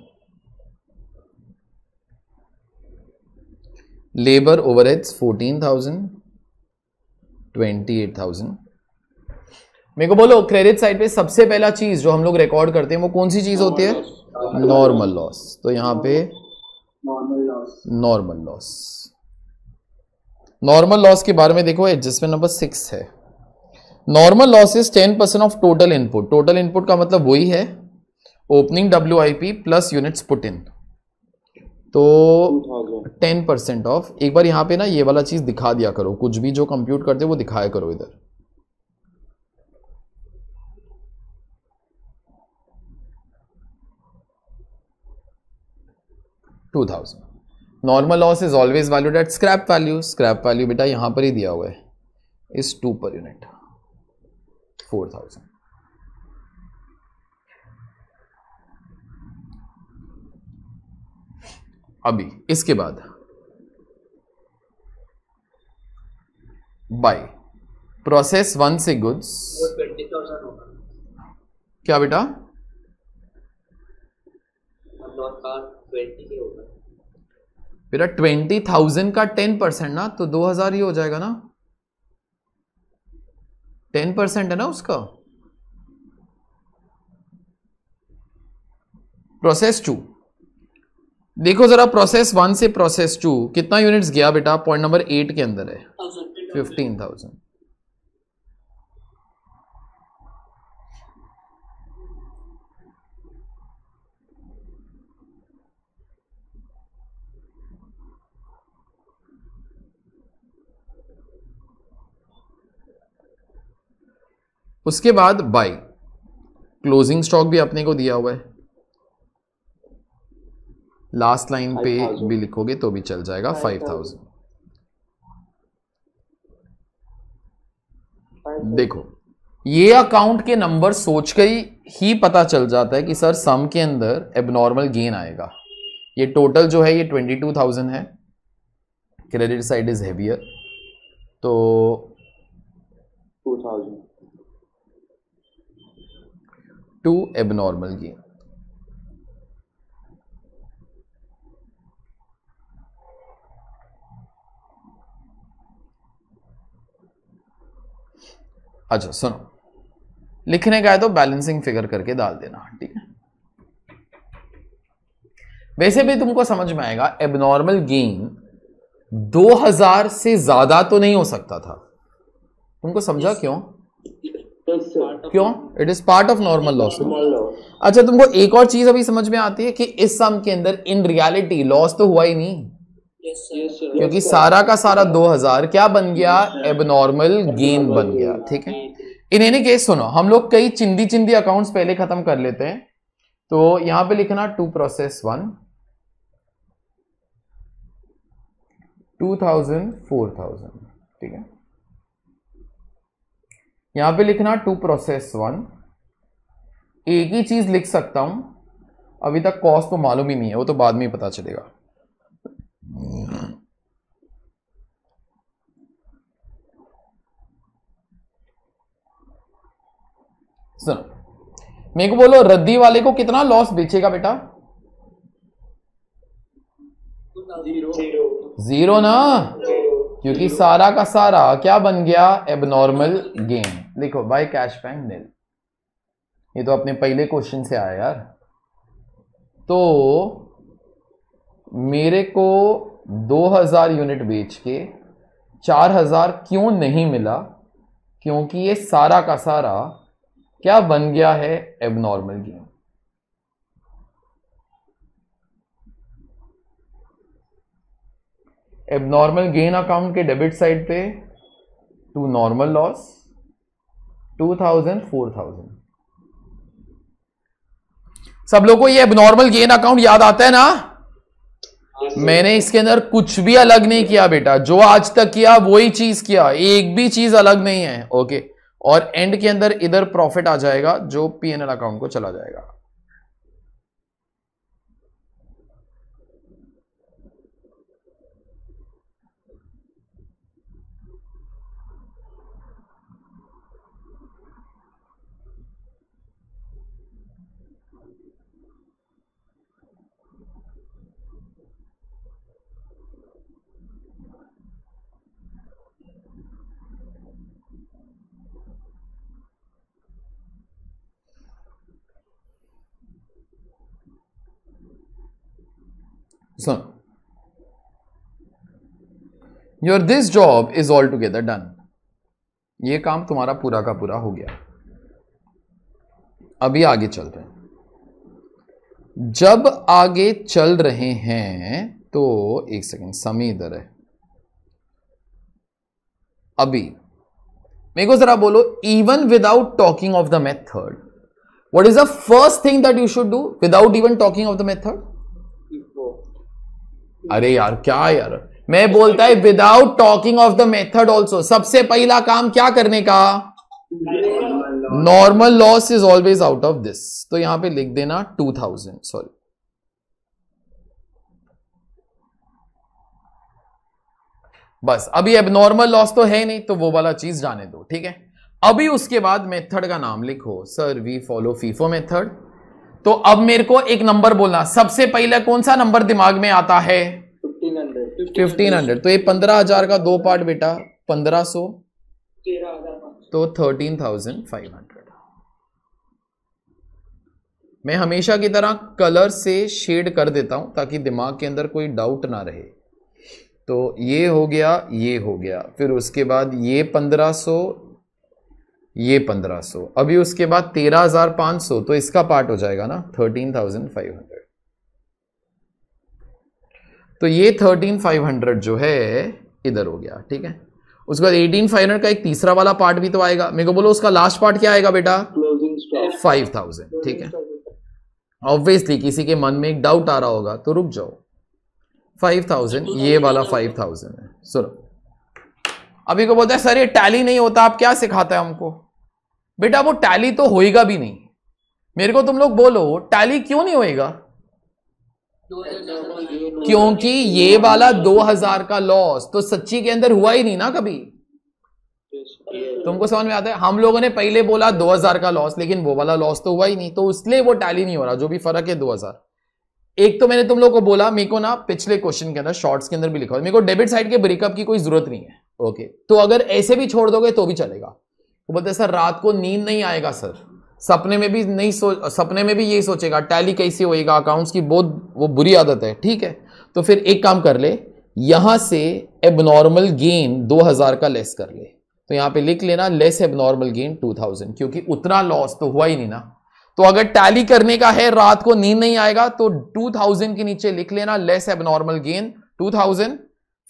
labour overheads fourteen thousand twenty eight thousand मेरे को बोलो क्रेडिट साइड पे सबसे पहला चीज जो हम लोग रिकॉर्ड करते हैं वो कौन सी चीज होती है नॉर्मल लॉस तो यहां पे नॉर्मल लॉस नॉर्मल लॉस के बारे में देखो एडजस्टमेंट नंबर सिक्स है normal loss is ten percent of total input total input का मतलब वही है opening W I P plus units put in तो टेन परसेंट ऑफ एक बार यहां पे ना ये वाला चीज़ दिखा दिया करो कुछ भी जो कंप्यूट करते वो दिखाया करो इधर two thousand normal loss is always valued at scrap value scrap value बेटा यहां पर ही दिया हुआ है इस to per unit four thousand अभी इसके बाद बाय प्रोसेस वन से गुड्स क्या बेटा बेटा ट्वेंटी थाउजेंड का टेन परसेंट ना तो दो हजार ही हो जाएगा ना टेन परसेंट है ना उसका प्रोसेस टू देखो जरा प्रोसेस वन से प्रोसेस टू कितना यूनिट्स गया बेटा पॉइंट नंबर एट के अंदर है फिफ्टीन थाउजेंड उसके बाद बाई क्लोजिंग स्टॉक भी अपने को दिया हुआ है लास्ट लाइन पे भी लिखोगे तो भी चल जाएगा फाइव थाउजेंड देखो ये अकाउंट के नंबर सोच कर ही पता चल जाता है कि सर सम के अंदर एबनॉर्मल गेन आएगा ये टोटल जो है ये ट्वेंटी टू थाउजेंड है क्रेडिट साइड इज हैवियर तो टू एबनॉर्मल गेन अच्छा सुनो लिखने का है तो बैलेंसिंग फिगर करके डाल देना ठीक है वैसे भी तुमको समझ में आएगा एबनॉर्मल गेन 2000 से ज्यादा तो नहीं हो सकता था तुमको समझा क्यों
क्यों
it is part of normal loss अच्छा तुमको एक और चीज अभी समझ में आती है कि इस सम के अंदर इन रियलिटी लॉस तो हुआ ही नहीं
क्योंकि
सारा का सारा 2000 क्या बन गया एबनॉर्मल गेन बन गया ठीक है इन एनी केस सुनो हम लोग कई चिंदी चिंदी अकाउंट्स पहले खत्म कर लेते हैं तो यहां पे लिखना to process one two thousand four thousand ठीक है यहां पे लिखना टू प्रोसेस वन एक ही चीज लिख सकता हूं अभी तक कॉस्ट तो मालूम ही नहीं है वो तो बाद में ही पता चलेगा हम्म। सुनो मेरे को बोलो रद्दी वाले को कितना लॉस बेचेगा बेटा जीरो ना क्योंकि सारा का सारा क्या बन गया एबनॉर्मल गेन देखो बाय कैश बैंक नील ये तो अपने पहले क्वेश्चन से आया यार तो मेरे को 2000 यूनिट बेच के 4000 क्यों नहीं मिला क्योंकि ये सारा का सारा क्या बन गया है abnormal game abnormal gain account के डेबिट साइड पे to normal loss two thousand four thousand सब लोगों को ये एबनॉर्मल गेन अकाउंट याद आता है ना मैंने इसके अंदर कुछ भी अलग नहीं किया बेटा जो आज तक किया वही चीज किया एक भी चीज अलग नहीं है ओके और एंड के अंदर इधर प्रॉफिट आ जाएगा जो पीएनएल अकाउंट को चला जाएगा So, your this job is altogether done. ये काम तुम्हारा पूरा का पूरा हो गया अभी आगे चलते हैं जब आगे चल रहे हैं तो एक सेकेंड समय इधर है अभी मेरे को जरा बोलो even without talking of the method what is the first thing that you should do without even talking of the method अरे यार क्या यार मैं बोलता है without talking of the method also सबसे पहला काम क्या करने का normal loss is always out of this तो यहां पे लिख देना टू थाउजेंड सॉरी बस अभी अब नॉर्मल लॉस तो है नहीं तो वो वाला चीज जाने दो ठीक है अभी उसके बाद मेथड का नाम लिखो sir we follow FIFO method तो अब मेरे को एक नंबर बोलना सबसे पहले कौन सा नंबर दिमाग में आता है फिफ्टीन हंड्रेड तो ये पंद्रह हजार का दो पार्ट बेटा पंद्रह सो तो थर्टीन थाउजेंड फाइव हंड्रेड मैं हमेशा की तरह कलर से शेड कर देता हूं ताकि दिमाग के अंदर कोई डाउट ना रहे तो ये हो गया ये हो गया फिर उसके बाद ये पंद्रह सो ये 1500 अभी उसके बाद 13,500 तो इसका पार्ट हो जाएगा ना 13,500 तो ये 13,500 जो है इधर हो गया ठीक है उसके बाद एटीन फाइव का एक तीसरा वाला पार्ट भी तो आएगा मेरे को बोलो उसका लास्ट पार्ट क्या आएगा बेटा फाइव थाउजेंड ठीक है ऑब्वियसली किसी के मन में एक डाउट आ रहा होगा तो रुक जाओ फाइव थाउजेंड ये वाला फाइव थाउजेंड है सुनो अभी को बोलता है सर ये टैली नहीं होता आप क्या सिखाता है हमको बेटा वो टैली तो होएगा भी नहीं मेरे को तुम लोग बोलो टैली क्यों नहीं होएगा क्योंकि ये वाला 2000 का लॉस तो सच्ची के अंदर हुआ ही नहीं ना कभी तुमको समझ में आता है हम लोगों ने पहले बोला 2000 का लॉस लेकिन वो वाला लॉस तो हुआ ही नहीं तो इसलिए वो टैली नहीं हो रहा जो भी फर्क है 2000 एक तो मैंने तुम लोग को बोला मेरे को ना पिछले क्वेश्चन के अंदर शॉर्ट्स के अंदर भी लिखा मेरे को डेबिट साइड के ब्रेकअप की कोई जरूरत नहीं है ओके तो अगर ऐसे भी छोड़ दोगे तो भी चलेगा वो बोलते सर रात को नींद नहीं आएगा सर सपने में भी नहीं सो सपने में भी यही सोचेगा टैली कैसी होएगा अकाउंट्स की बहुत वो बुरी आदत है ठीक है तो फिर एक काम कर ले यहां से एबनॉर्मल गेन 2000 का लेस कर ले तो यहां पे लिख लेना लेस एबनॉर्मल गेन 2000 क्योंकि उतना लॉस तो हुआ ही नहीं ना तो अगर टैली करने का है रात को नींद नहीं आएगा तो टू के नीचे लिख लेना लेस एबनॉर्मल गेन टू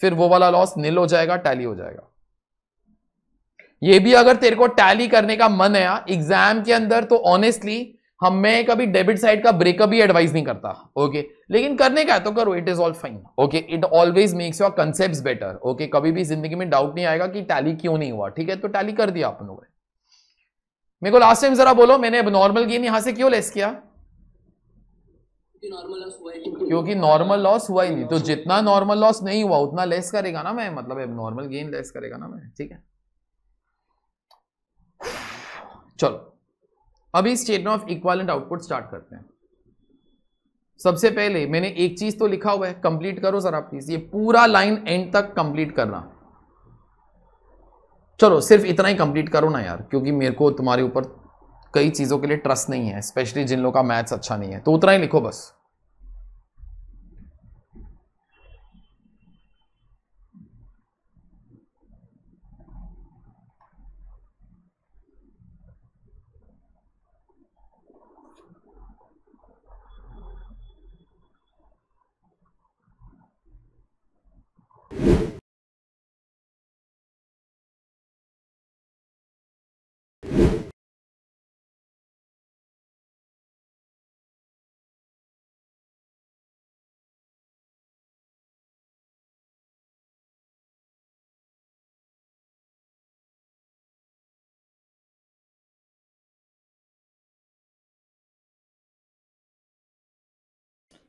फिर वो वाला लॉस निल हो जाएगा टैली हो जाएगा ये भी अगर तेरे को टैली करने का मन है एग्जाम के अंदर तो ऑनेस्टली हम मैं कभी डेबिट साइड का ब्रेकअप भी एडवाइस नहीं करता ओके लेकिन करने का है तो करो it is all fine okay it always makes your concept better okay कभी भी जिंदगी में डाउट नहीं आएगा कि टैली क्यों नहीं हुआ ठीक है तो टैली कर दिया आप लोगों ने मेरे को लास्ट टाइम जरा बोलो मैंने नॉर्मल गेन यहां से क्यों लेस किया
क्योंकि
नॉर्मल लॉस हुआ ही नहीं तो जितना नॉर्मल लॉस नहीं हुआ उतना लेस करेगा ना मैं मतलब नॉर्मल गेन लेस करेगा ना मैं ठीक है चलो अभी statement of equivalent output start करते हैं सबसे पहले मैंने एक चीज तो लिखा हुआ है कंप्लीट करो सर आप प्लीज ये पूरा लाइन एंड तक कंप्लीट करना चलो सिर्फ इतना ही कंप्लीट करो ना यार क्योंकि मेरे को तुम्हारे ऊपर कई चीज़ों के लिए ट्रस्ट नहीं है स्पेशली जिन लोगों का मैथ्स अच्छा नहीं है तो उतना ही लिखो बस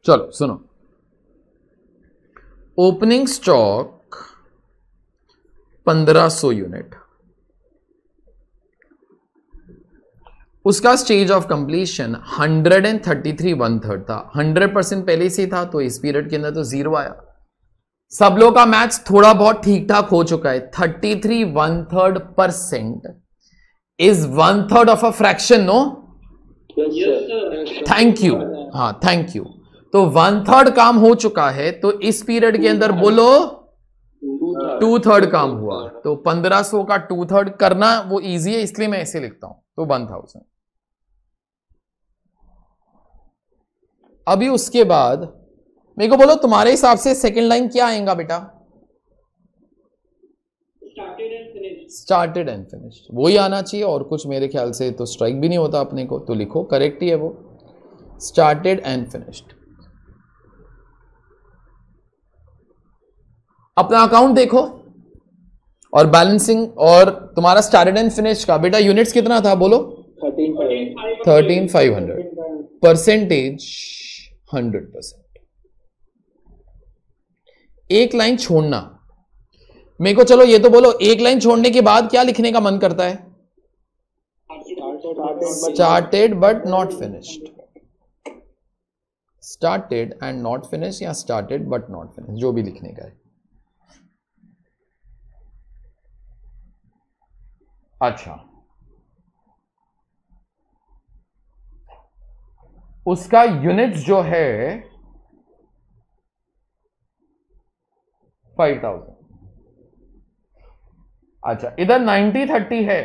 चलो सुनो ओपनिंग स्टॉक 1500 यूनिट उसका stage of completion 133 one third था हंड्रेड परसेंट पहले से था तो इस पीरियड के अंदर तो जीरो आया सब लोग का मैथ्स थोड़ा बहुत ठीक ठाक हो चुका है thirty three one third percent is one third of a fraction no thank you हाँ थैंक यू तो वन थर्ड काम हो चुका है तो इस पीरियड के अंदर बोलो टू थर्ड काम हुआ तो पंद्रह सो का टू थर्ड करना वो इजी है इसलिए मैं ऐसे लिखता हूं तो वन थाउजेंड अभी उसके बाद मेरे को बोलो तुम्हारे हिसाब से सेकंड लाइन क्या आएगा बेटा स्टार्टेड एंड फिनिश्ड वही आना चाहिए और कुछ मेरे ख्याल से तो स्ट्राइक भी नहीं होता अपने को तो लिखो करेक्ट ही है वो स्टार्टेड एंड फिनिश्ड अपना अकाउंट देखो और बैलेंसिंग और तुम्हारा स्टार्टेड एंड फिनिश का बेटा यूनिट्स कितना था बोलो thirteen five hundred percentage hundred percent एक लाइन छोड़ना मेरे को चलो ये तो बोलो एक लाइन छोड़ने के बाद क्या लिखने का मन करता है started but not finished started and not finish या स्टार्टेड बट नॉट फिनिश जो भी लिखने का है अच्छा उसका यूनिट्स जो है फाइव थाउजेंड अच्छा इधर नाइनटी थर्टी है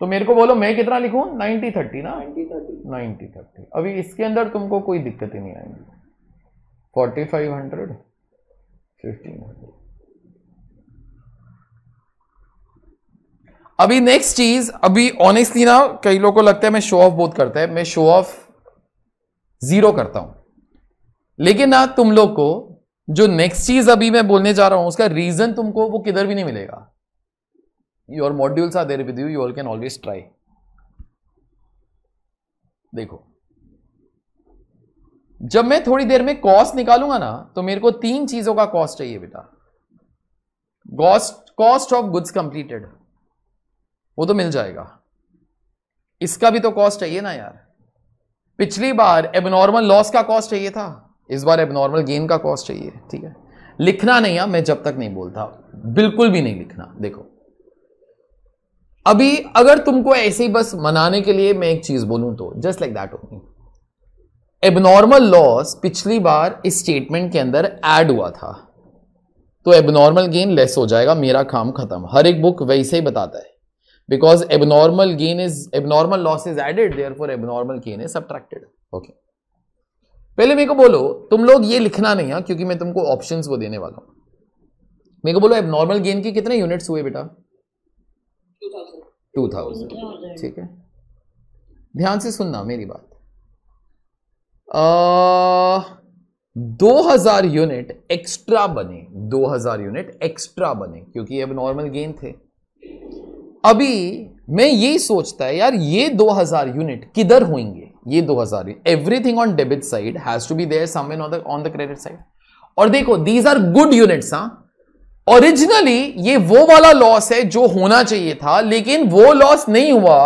तो मेरे को बोलो मैं कितना लिखूं नाइनटी थर्टी ना नाइनटी थर्टी अभी इसके अंदर तुमको कोई दिक्कत ही नहीं आएगी forty five hundred fifteen hundred अभी नेक्स्ट चीज अभी ऑनेस्टली ना कई लोगों को लगता है मैं शो ऑफ बहुत करता है मैं शो ऑफ जीरो करता हूं लेकिन ना तुम लोग को जो नेक्स्ट चीज अभी मैं बोलने जा रहा हूं उसका रीजन तुमको वो किधर भी नहीं मिलेगा your modules are there with you you all can always try देखो जब मैं थोड़ी देर में कॉस्ट निकालूंगा ना तो मेरे को तीन चीजों का कॉस्ट चाहिए बेटा cost cost of goods completed वो तो मिल जाएगा इसका भी तो कॉस्ट चाहिए ना यार पिछली बार एबनॉर्मल लॉस का कॉस्ट चाहिए था इस बार एबनॉर्मल गेन का कॉस्ट चाहिए ठीक है लिखना नहीं है मैं जब तक नहीं बोलता बिल्कुल भी नहीं लिखना देखो अभी अगर तुमको ऐसे ही बस मनाने के लिए मैं एक चीज बोलूं तो just like that only abnormal loss पिछली बार इस स्टेटमेंट के अंदर ऐड हुआ था तो एबनॉर्मल गेन लेस हो जाएगा मेरा काम खत्म हर एक बुक वैसे ही बताता है because abnormal gain is abnormal loss is added therefore abnormal gain is subtracted okay पहले मेरे को बोलो तुम लोग ये लिखना नहीं है क्योंकि मैं तुमको ऑप्शंस वो देने वाला हूं मेरे को बोलो एबनॉर्मल गेन के कितने यूनिट्स हुए बेटा टू थाउजेंड ठीक है ध्यान से सुनना मेरी बात दो हजार यूनिट एक्स्ट्रा बने दो हजार यूनिट एक्स्ट्रा बने क्योंकि एबनॉर्मल गेन थे अभी मैं ये सोचता है यार ये 2000 यूनिट किधर होंगे ये 2000 unit everything on debit side has to be there somewhere on the on the credit side और देखो दीज आर गुड यूनिट्स हाँ ओरिजिनली ये वो वाला लॉस है जो होना चाहिए था लेकिन वो लॉस नहीं हुआ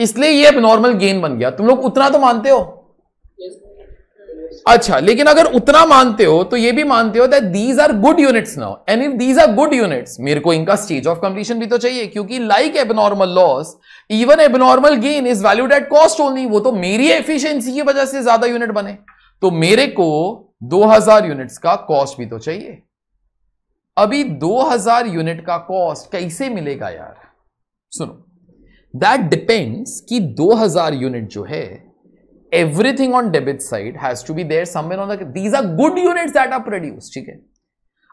इसलिए ये अब नॉर्मल गेन बन गया तुम लोग उतना तो मानते हो अच्छा लेकिन अगर उतना मानते हो तो ये भी मानते हो that these are good units now and if these are good units मेरे को इनका स्टेज ऑफ कंप्लीशन भी तो चाहिए क्योंकि like abnormal loss even abnormal gain is valued at cost only वो तो मेरी एफिशिएंसी की वजह से ज्यादा यूनिट बने तो मेरे को 2000 यूनिट्स का कॉस्ट भी तो चाहिए अभी 2000 यूनिट का कॉस्ट कैसे मिलेगा यार सुनो दैट डिपेंड्स कि 2000 यूनिट जो है everything on debit side has to be there somewhere on the these are good units that are produce ठीक है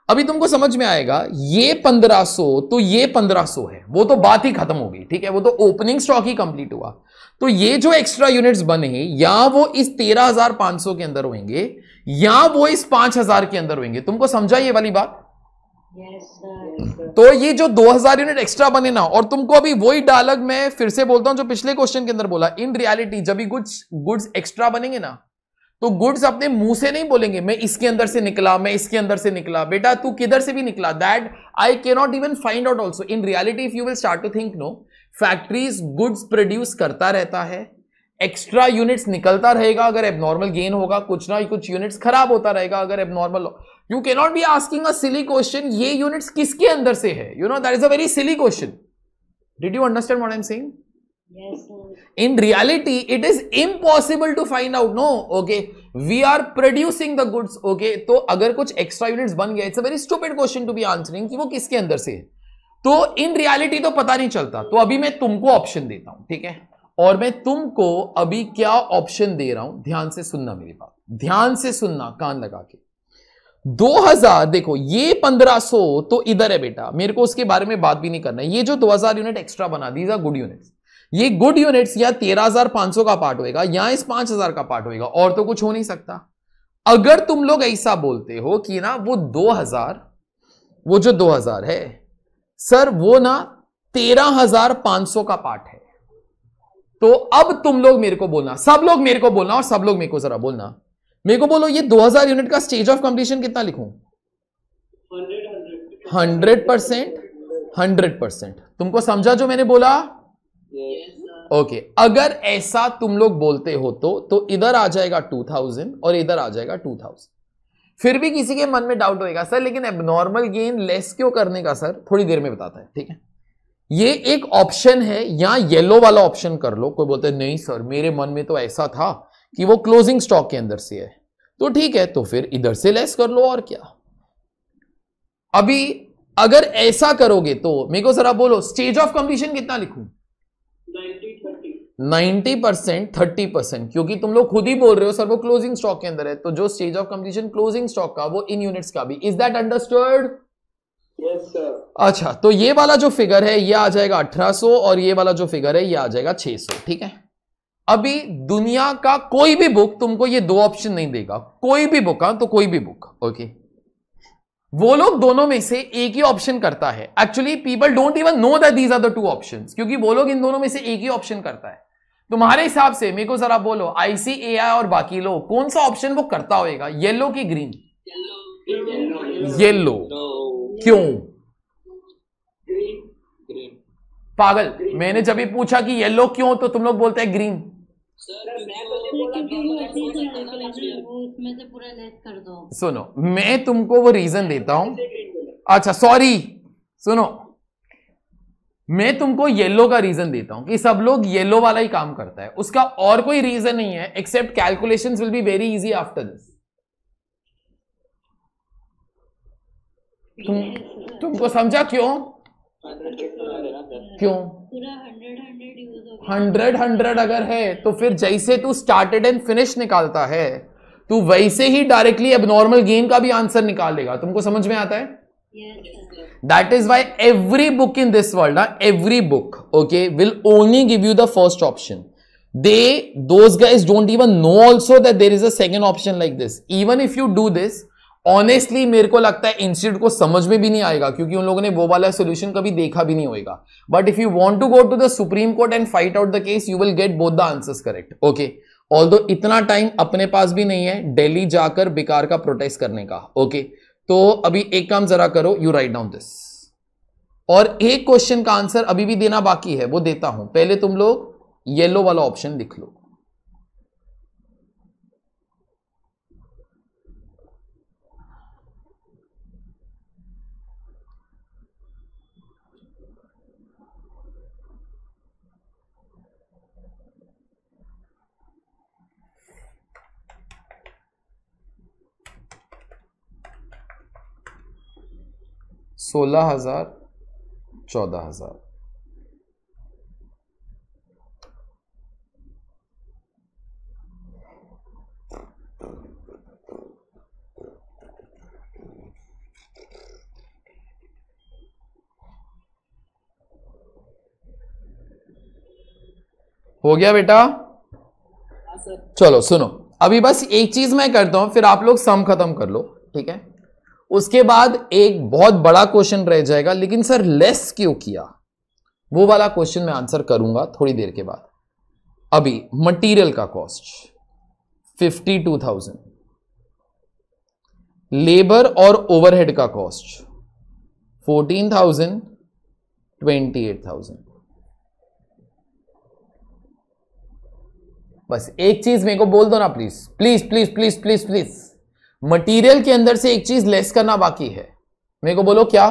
अभी तुमको समझ में आएगा ये 1500 तो ये 1500 है वो तो बात ही खत्म हो गई ठीक है वो तो ओपनिंग स्टॉक ही कंप्लीट हुआ तो ये जो एक्स्ट्रा यूनिट्स बने या वो इस 13500 के अंदर होंगे या वो इस 5000 के अंदर होंगे तुमको समझा ये वाली बात yes, sir. तो ये जो 2000 यूनिट एक्स्ट्रा बने ना और तुमको अभी वही डायलॉग मैं फिर से बोलता हूं जो पिछले क्वेश्चन के अंदर बोला इन रियलिटी जब भी गुड्स गुड्स एक्स्ट्रा बनेंगे ना तो गुड्स अपने मुंह से नहीं बोलेंगे मैं इसके अंदर से निकला मैं इसके अंदर से निकला बेटा तू किधर से भी निकला that I can not even find out also in reality if you will start to think no factories goods produce करता रहता है एक्स्ट्रा यूनिट्स निकलता रहेगा अगर एबनॉर्मल गेन होगा कुछ ना कुछ यूनिट्स खराब होता रहेगा अगर abnormal you can not be asking a silly question ये यूनिट्स किसके अंदर से है you know that is a very silly question did you understand what I am saying in reality it is impossible to find out no okay we are producing the goods okay तो अगर कुछ extra units बन गया it's a very stupid question to be answering कि वो किसके अंदर से है तो इन रियालिटी तो पता नहीं चलता तो अभी मैं तुमको ऑप्शन देता हूं ठीक है और मैं तुमको अभी क्या ऑप्शन दे रहा हूं ध्यान से सुनना मेरी बात ध्यान से सुनना कान लगा के 2000 देखो ये 1500 तो इधर है बेटा मेरे को उसके बारे में बात भी नहीं करना ये जो 2000 यूनिट एक्स्ट्रा बना दीज आर गुड यूनिट्स ये गुड यूनिट्स या 13500 का पार्ट होएगा या इस 5000 का पार्ट होएगा और तो कुछ हो नहीं सकता अगर तुम लोग ऐसा बोलते हो कि ना वो 2000 वो जो 2000 है सर वो ना सौ का पार्ट है तो अब तुम लोग मेरे को बोलना सब लोग मेरे को बोलना और सब लोग मेरे को जरा बोलना મેગો બોલો યે 2000 યુનિટ કા સ્ટેજ ઓફ કમ્પ્લીશન કેટના લખું 100 100 100% 100% તુમકો સમજાજો મેને બોલા
યસ સર
ઓકે અગર એસા તુમ લોગ બોલતે હો તો તો इधर आ जायेगा 2000 ઓર इधर आ जायेगा 2000 ફિર ભી કીસી કે મન મે ડાઉટ હોઈગા સર લેકિન એબ નોર્મલ ગેઇન લેસ ક્યો કરને કા સર થોડી دیر મે બતાતા હૈ ઠીક હૈ યે એક ઓપ્શન હે યહ યેલો વાલા ઓપ્શન કર લો કોઈ બોલતે નહી સર મેરે મન મે તો એસા થા કી વો ક્લોઝિંગ સ્ટોક કે અંદર સે હે तो ठीक है तो फिर इधर से लेस कर लो और क्या अभी अगर ऐसा करोगे तो मेरे को जरा बोलो स्टेज ऑफ कंप्लीशन कितना लिखू 90 परसेंट थर्टी परसेंट क्योंकि तुम लोग खुद ही बोल रहे हो सर वो क्लोजिंग स्टॉक के अंदर है तो जो stage of completion closing stock का वो इन यूनिट्स का भी इज दैट अंडरस्टर्ड Yes, अच्छा तो ये वाला जो फिगर है ये आ जाएगा 1800 और ये वाला जो फिगर है ये आ जाएगा 600 ठीक है अभी दुनिया का कोई भी बुक तुमको ये दो ऑप्शन नहीं देगा कोई भी बुक हाँ तो कोई भी बुक ओके वो लोग दोनों में से एक ही ऑप्शन करता है actually people don't even know that these are the two option क्योंकि वो लोग इन दोनों में से एक ही ऑप्शन करता है तुम्हारे हिसाब से मेरे को जरा बोलो ए और बाकी लोग कौन सा ऑप्शन वो करता होगा येलो की ग्रीन येलो क्यों पागल मैंने जब भी पूछा कि येलो क्यों तो तुम लोग बोलते हैं ग्रीन सुनो मैं तुमको वो रीजन देता हूं अच्छा सॉरी सुनो मैं तुमको येलो का रीजन देता हूं कि सब लोग येलो वाला ही काम करता है उसका और कोई रीजन नहीं है except calculation will be very easy after this तुमको समझा क्यों
क्यों
हंड्रेड हंड्रेड अगर है तो फिर जैसे तू स्टार्टेड एंड फिनिश निकालता है तू वैसे ही डायरेक्टली अब नॉर्मल गेन का भी आंसर निकाल लेगा तुमको समझ में आता है that is why every book in this world every book okay will only give you the first option they those guys don't even know also that there is a second option like this even if you do this honestly मेरे को लगता है institute को समझ में भी नहीं आएगा क्योंकि उन लोगों ने वो वाला सोल्यूशन कभी देखा भी नहीं होगा but if you want to go to the Supreme Court and fight out the case you will get both the answer correct okay all इतना टाइम अपने पास भी नहीं है डेली जाकर बेकार का प्रोटेस्ट करने का ओके okay? तो अभी एक काम जरा करो यू राइट डाउन दिस और एक क्वेश्चन का आंसर अभी भी देना बाकी है वो देता हूं पहले तुम लोग येलो वाला ऑप्शन लिख लो सोलह हजार चौदह हजार हो गया बेटा हाँ चलो सुनो अभी बस एक चीज मैं करता हूं फिर आप लोग सम खत्म कर लो ठीक है उसके बाद एक बहुत बड़ा क्वेश्चन रह जाएगा लेकिन सर लेस क्यों किया वो वाला क्वेश्चन मैं आंसर करूंगा थोड़ी देर के बाद अभी मटेरियल का cost fifty two thousand labour और ओवरहेड का cost fourteen thousand twenty eight thousand बस एक चीज मेरे को बोल दो ना please please please please please please, please. Material के अंदर से एक चीज लेस करना बाकी है मेरे को बोलो क्या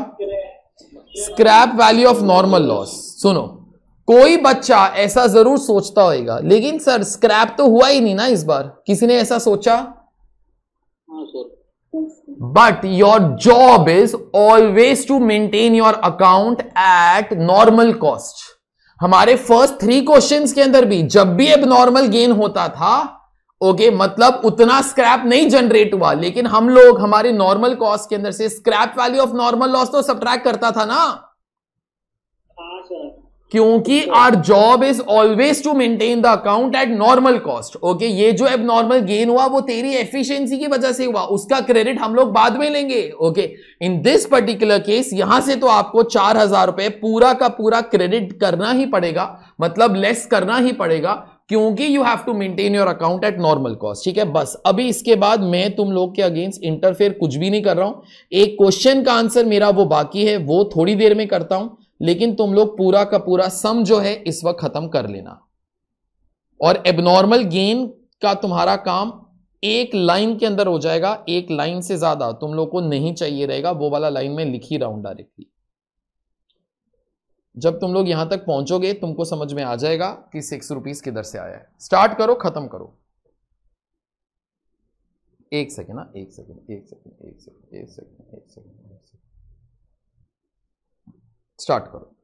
scrap value of normal loss सुनो कोई बच्चा ऐसा जरूर सोचता होगा लेकिन सर स्क्रैप तो हुआ ही नहीं ना इस बार किसी ने ऐसा सोचा but your job is always to maintain your account at normal cost हमारे फर्स्ट थ्री क्वेश्चंस के अंदर भी जब भी अब नॉर्मल गेन होता था ओके okay, मतलब उतना स्क्रैप नहीं जनरेट हुआ लेकिन हम लोग हमारे नॉर्मल कॉस्ट के अंदर से scrap value of normal loss तो सब्ट्रैक्ट करता था ना हाँ, क्योंकि our job is always to maintain the account at normal cost okay ये जो एब नॉर्मल गेन हुआ वो तेरी एफिशिएंसी की वजह से हुआ उसका क्रेडिट हम लोग बाद में लेंगे okay in this particular case यहां से तो आपको चार हजार रुपए पूरा का पूरा क्रेडिट करना ही पड़ेगा मतलब लेस करना ही पड़ेगा क्योंकि you have to maintain your account at normal cost ठीक है बस अभी इसके बाद मैं तुम लोग के अगेंस्ट इंटरफेयर कुछ भी नहीं कर रहा हूं एक क्वेश्चन का आंसर मेरा वो बाकी है वो थोड़ी देर में करता हूं लेकिन तुम लोग पूरा का पूरा सम जो है इस वक्त खत्म कर लेना और एबनॉर्मल गेन का तुम्हारा काम एक लाइन के अंदर हो जाएगा एक लाइन से ज्यादा तुम लोग को नहीं चाहिए रहेगा वो वाला लाइन में लिख ही रहा हूं डायरेक्टली जब तुम लोग यहां तक पहुंचोगे तुमको समझ में आ जाएगा कि सिक्स रुपीज़ किधर से आया है स्टार्ट करो ख़त्म करो एक सेकेंड ना हाँ, एक सेकेंड एक सेकेंड एक सेकेंड एक सेकेंड एक सेकेंड स्टार्ट करो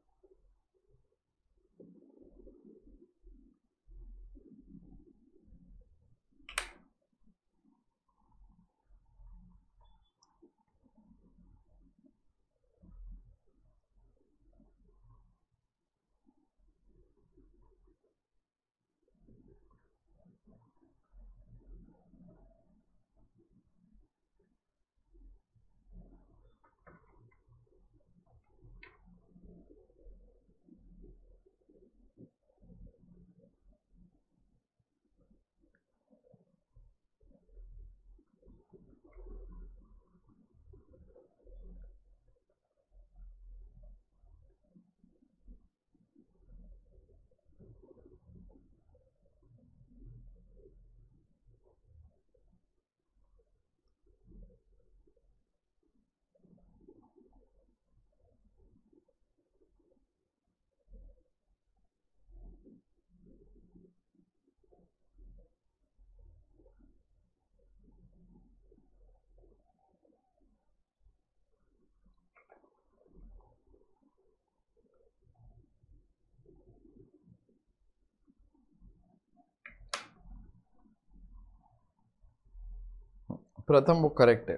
प्रथम वो करेक्ट है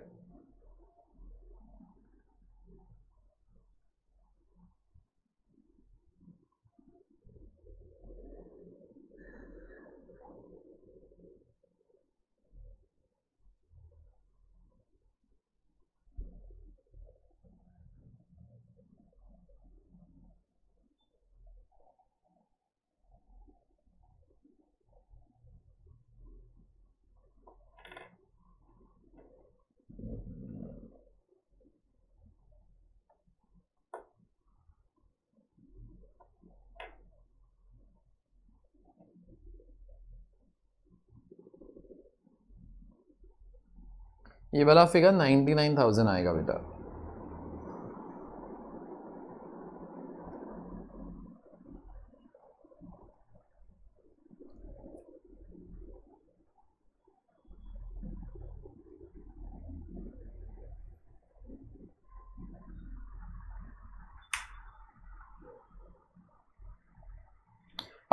ये वाला फिगर 99,000 आएगा बेटा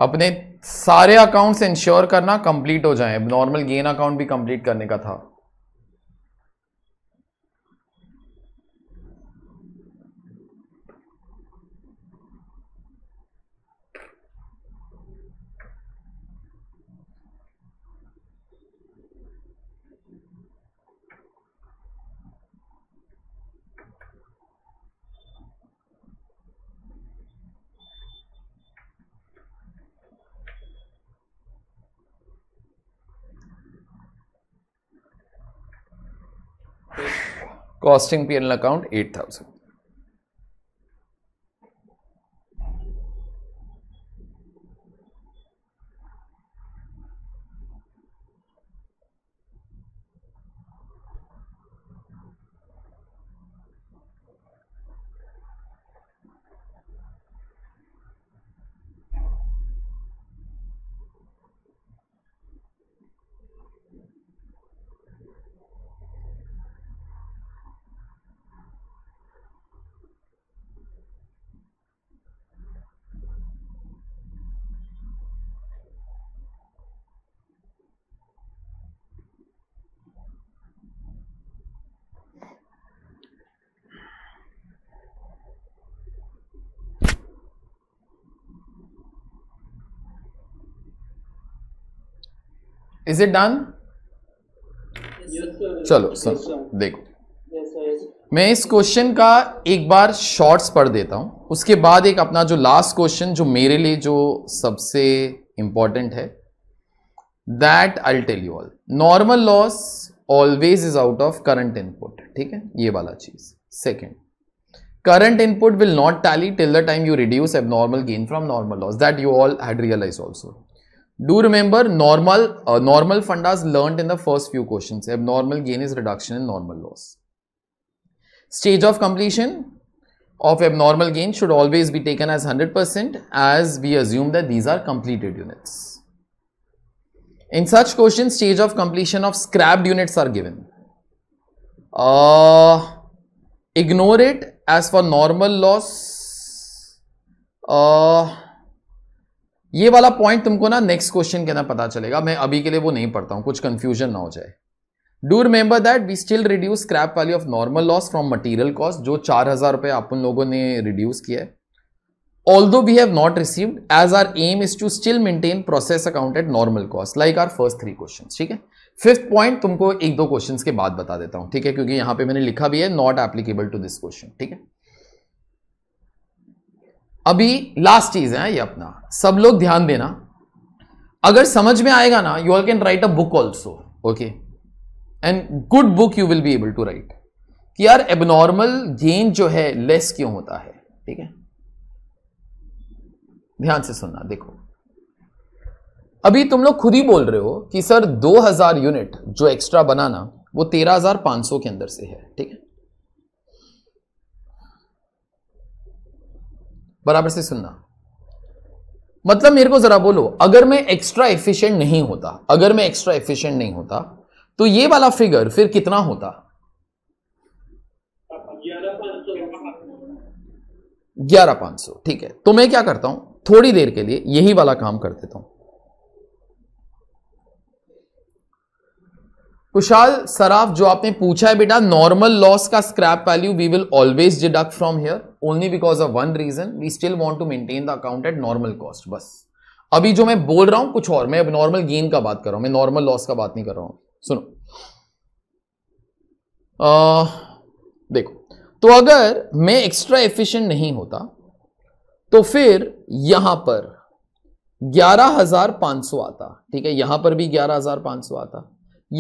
अपने सारे अकाउंट्स इंश्योर करना कंप्लीट हो जाए नॉर्मल गेन अकाउंट भी कंप्लीट करने का था costing P N account eight thousand is it done चलो सर देखो मैं इस क्वेश्चन का एक बार शॉर्ट्स पढ़ देता हूं उसके बाद एक अपना जो लास्ट क्वेश्चन जो मेरे लिए जो सबसे इंपॉर्टेंट है that I tell you all normal loss always is out of current input ठीक है ये वाला चीज second input will not tally till the time you reduce abnormal gain from normal loss that you all had realise also Do remember normal, uh, normal fundas learned in the first few questions. Abnormal gain is reduction in normal loss. Stage of completion of abnormal gain should always be taken as 100% as we assume that these are completed units. In such questions, stage of completion of scrapped units are given. Uh, ignore it as for normal loss. Uh, ये वाला point तुमको ना next question के ना पता चलेगा मैं अभी के लिए वो नहीं पढ़ता हूँ कुछ कंफ्यूजन ना हो जाए do remember that we still reduce scrap value of normal loss from material cost जो चार हजार रुपये आप उन लोगों ने रिड्यूस किया है although we have not received as our aim is to still maintain process account at normal cost like our first three question ठीक है फिफ्थ पॉइंट तुमको एक दो क्वेश्चन के बाद बता देता हूँ ठीक है क्योंकि यहाँ पे मैंने लिखा भी है not applicable to this question ठीक है अभी लास्ट चीज है ये अपना सब लोग ध्यान देना अगर समझ में आएगा ना you all can write a book also okay and good book you will be able to write कि यार एबनॉर्मल गेन जो है लेस क्यों होता है ठीक है ध्यान से सुनना देखो अभी तुम लोग खुद ही बोल रहे हो कि सर 2000 यूनिट जो एक्स्ट्रा बनाना वो 13500 के अंदर से है ठीक है बराबर से सुनना मतलब मेरे को जरा बोलो अगर मैं एक्स्ट्रा एफिशिएंट नहीं होता अगर मैं एक्स्ट्रा एफिशिएंट नहीं होता तो ये वाला फिगर फिर कितना होता ग्यारह पांच सौ ठीक है तो मैं क्या करता हूं थोड़ी देर के लिए यही वाला काम कर देता हूं कुशाल सराफ जो आपने पूछा है बेटा नॉर्मल लॉस का scrap value we will always deduct from here only because of one reason we still want to maintain the account at normal cost बस अभी जो मैं बोल रहा हूं कुछ और मैं अब नॉर्मल गेन का बात कर रहा हूं मैं नॉर्मल लॉस का बात नहीं कर रहा हूं सुनो आ, देखो तो अगर मैं एक्स्ट्रा एफिशियंट नहीं होता तो फिर यहां पर 11,500 आता ठीक है यहां पर भी 11,500 आता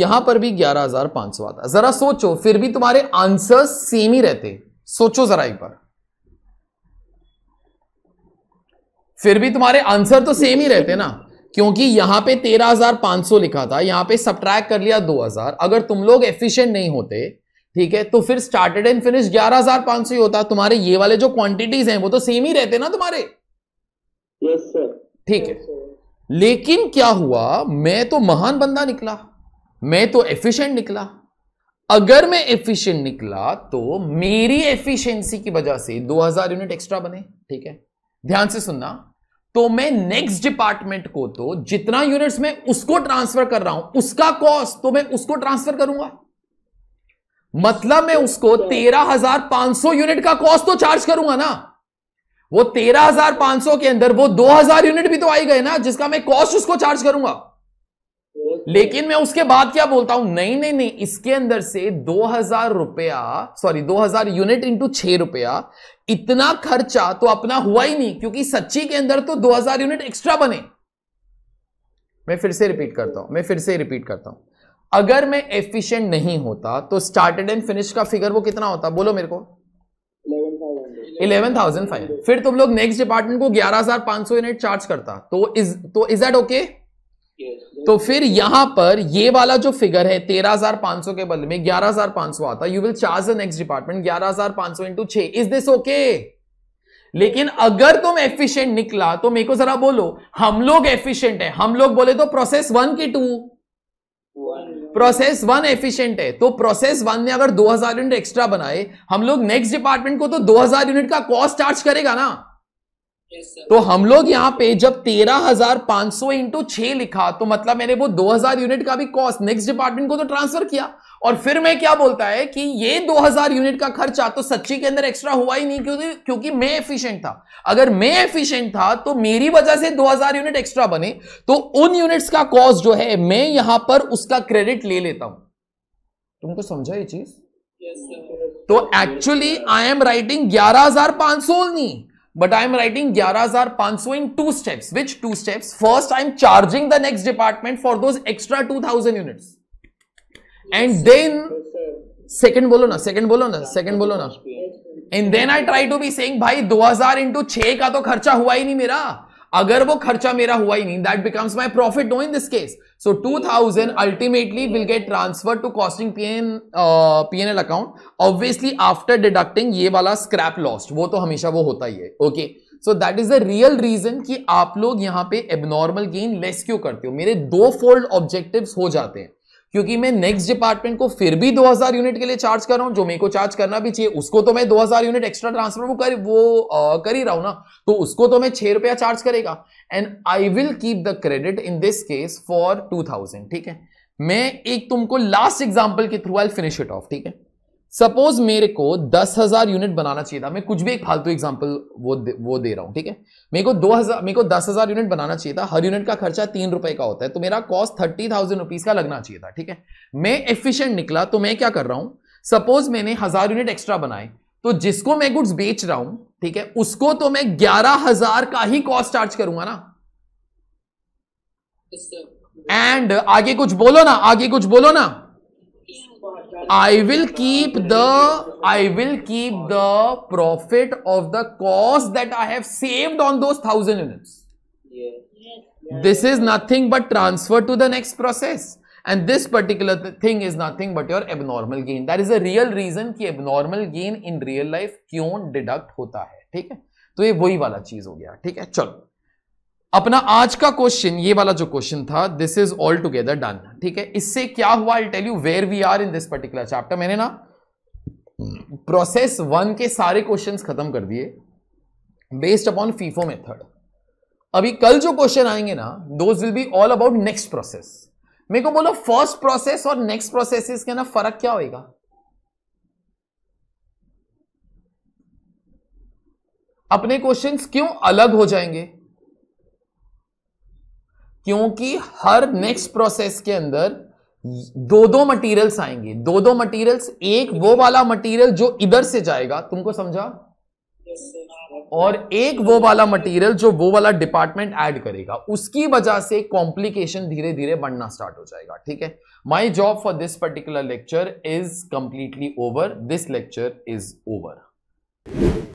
यहां पर भी ग्यारह हजार पांच सौ आता जरा सोचो फिर भी तुम्हारे आंसर सेम ही रहते सोचो जरा एक बार फिर भी तुम्हारे आंसर तो सेम ही रहते ना क्योंकि यहां पे 13,500 लिखा था यहां पे सब कर लिया 2,000 अगर तुम लोग एफिशिएंट नहीं होते ठीक है तो फिर स्टार्टेड एंड फिनिश 11,500 ही होता तुम्हारे ये वाले जो क्वांटिटीज हैं वो तो सेम ही रहते ना तुम्हारे ठीक yes, ठीक है लेकिन क्या हुआ मैं तो महान बंदा निकला मैं तो एफिशिएंट निकला अगर मैं एफिशिएंट निकला तो मेरी एफिशिएंसी की वजह से 2000 यूनिट एक्स्ट्रा बने ठीक है ध्यान से सुनना तो मैं नेक्स्ट डिपार्टमेंट को तो जितना यूनिट्स मैं उसको ट्रांसफर कर रहा हूं उसका कॉस्ट तो मैं उसको ट्रांसफर करूंगा मतलब मैं उसको 13500 यूनिट का कॉस्ट तो चार्ज करूंगा ना वो 13500 के अंदर वो 2000 यूनिट भी तो आई गए ना जिसका मैं कॉस्ट उसको चार्ज करूंगा लेकिन मैं उसके बाद क्या बोलता हूं नहीं नहीं नहीं इसके अंदर से दो हजार रुपया सॉरी दो हजार यूनिट इंटू छ रुपया इतना खर्चा तो अपना हुआ ही नहीं क्योंकि सच्ची के अंदर तो दो हजार यूनिट एक्स्ट्रा बने मैं फिर से रिपीट करता हूं मैं फिर से रिपीट करता हूं अगर मैं एफिशिएंट नहीं होता तो स्टार्टेड एंड फिनिश का फिगर वो कितना होता बोलो मेरे को इलेवन थाउजेंड फाइव फिर तुम लोग नेक्स्ट डिपार्टमेंट को ग्यारह हजार पांच सौ यूनिट चार्ज करता तो इज तो इज दैट ओके तो फिर यहां पर ये वाला जो फिगर है 13,500 के बदले में 11,500 आता you will charge the next department 11,500 into छ इज दिस ओके लेकिन अगर तुम एफिशिएंट निकला तो मेरे को जरा बोलो हम लोग एफिशिएंट है हम लोग बोले तो प्रोसेस वन के टू प्रोसेस वन एफिशिएंट है तो प्रोसेस वन ने अगर 2000 यूनिट एक्स्ट्रा बनाए हम लोग नेक्स्ट डिपार्टमेंट को तो 2000 यूनिट का कॉस्ट चार्ज करेगा ना तो हम लोग यहाँ पे जब तेरह हजार पांच सौ इंटू छ लिखा तो मतलब मैंने वो दो हजार यूनिट का भी कॉस्ट नेक्स्ट डिपार्टमेंट को तो ट्रांसफर किया और फिर मैं क्या बोलता है कि ये दो हजार यूनिट का खर्चा तो सच्ची के अंदर एक्स्ट्रा हुआ ही नहीं क्योंकि क्योंकि मैं एफिशिएंट था अगर मैं एफिशिएंट था तो मेरी वजह से दो हजार यूनिट एक्स्ट्रा बने तो उन यूनिट्स का कॉस्ट जो है मैं यहां पर उसका क्रेडिट ले लेता हूं तुमको समझा ये चीज
yes,
तो एक्चुअली आई एम राइटिंग ग्यारह हजार पांच सौ नहीं but I am writing 11,500 in two steps. Which two steps? First, I am charging the next department for those extra 2,000 units. And then, second bolo na, second bolo na, second bolo na. And then I try to be saying भाई 2000 into छ का तो खर्चा हुआ ही नहीं मेरा अगर वो खर्चा मेरा हुआ ही नहीं that becomes my profit no in this case So 2000 ultimately will get transferred to costing PN, uh, PNL account. Obviously after deducting ये वाला scrap lost. वो तो हमेशा वो होता ही है. Okay. So that is the real reason कि आप लोग यहाँ पे एबनॉर्मल गेन लेस क्यों करते हो मेरे दो फोल्ड ऑब्जेक्टिव्स हो जाते हैं क्योंकि मैं नेक्स्ट डिपार्टमेंट को फिर भी 2000 यूनिट के लिए चार्ज कर रहा हूं जो मेरे को चार्ज करना भी चाहिए उसको तो मैं 2000 यूनिट एक्स्ट्रा ट्रांसफर वो कर वो कर ही रहा हूं ना तो उसको तो मैं छह रुपया चार्ज करेगा and I will keep the credit in this case for 2000 ठीक है मैं एक तुमको लास्ट एग्जाम्पल के through I finish it off ठीक है सपोज मेरे को दस हजार यूनिट बनाना चाहिए था मैं कुछ भी एक फालतू एग्जाम्पल वो दे, वो दे रहा हूं ठीक है मेरे को दो हजार मेरे को दस हजार यूनिट बनाना चाहिए था हर यूनिट का खर्चा तीन रुपए का होता है तो मेरा कॉस्ट थर्टी थाउजेंड रुपीज का लगना चाहिए था ठीक है मैं एफिशिएंट निकला तो मैं क्या कर रहा हूं सपोज मैंने हजार यूनिट एक्स्ट्रा बनाए तो जिसको मैं गुड्स बेच रहा हूं ठीक है उसको तो मैं ग्यारह हजार का ही कॉस्ट चार्ज करूंगा ना एंड आगे कुछ बोलो ना आगे कुछ बोलो ना I will keep the I will keep the profit of the cost that I have saved on those thousand units this is nothing but transfer to the next process and this particular thing is nothing but your abnormal gain that is a real reason कि abnormal gain in real life क्यों deduct होता है ठीक है तो ये वही वाला चीज हो गया ठीक है चलो अपना आज का क्वेश्चन ये वाला जो क्वेश्चन था this is all together done ठीक है इससे क्या हुआ I tell you where we are in this particular chapter मैंने ना प्रोसेस वन के सारे क्वेश्चंस खत्म कर दिए बेस्ड अपॉन फीफो मेथड अभी कल जो क्वेश्चन आएंगे ना those will be all about next process मेरे को बोलो फर्स्ट प्रोसेस और नेक्स्ट प्रोसेस के ना फर्क क्या होगा अपने क्वेश्चंस क्यों अलग हो जाएंगे क्योंकि हर नेक्स्ट प्रोसेस के अंदर दो दो मटेरियल्स आएंगे दो दो मटेरियल्स एक वो वाला मटेरियल जो इधर से जाएगा तुमको समझा और एक वो वाला मटेरियल जो वो वाला डिपार्टमेंट ऐड करेगा उसकी वजह से कॉम्प्लिकेशन धीरे धीरे बढ़ना स्टार्ट हो जाएगा ठीक है my job for this particular lecture is completely over this lecture is over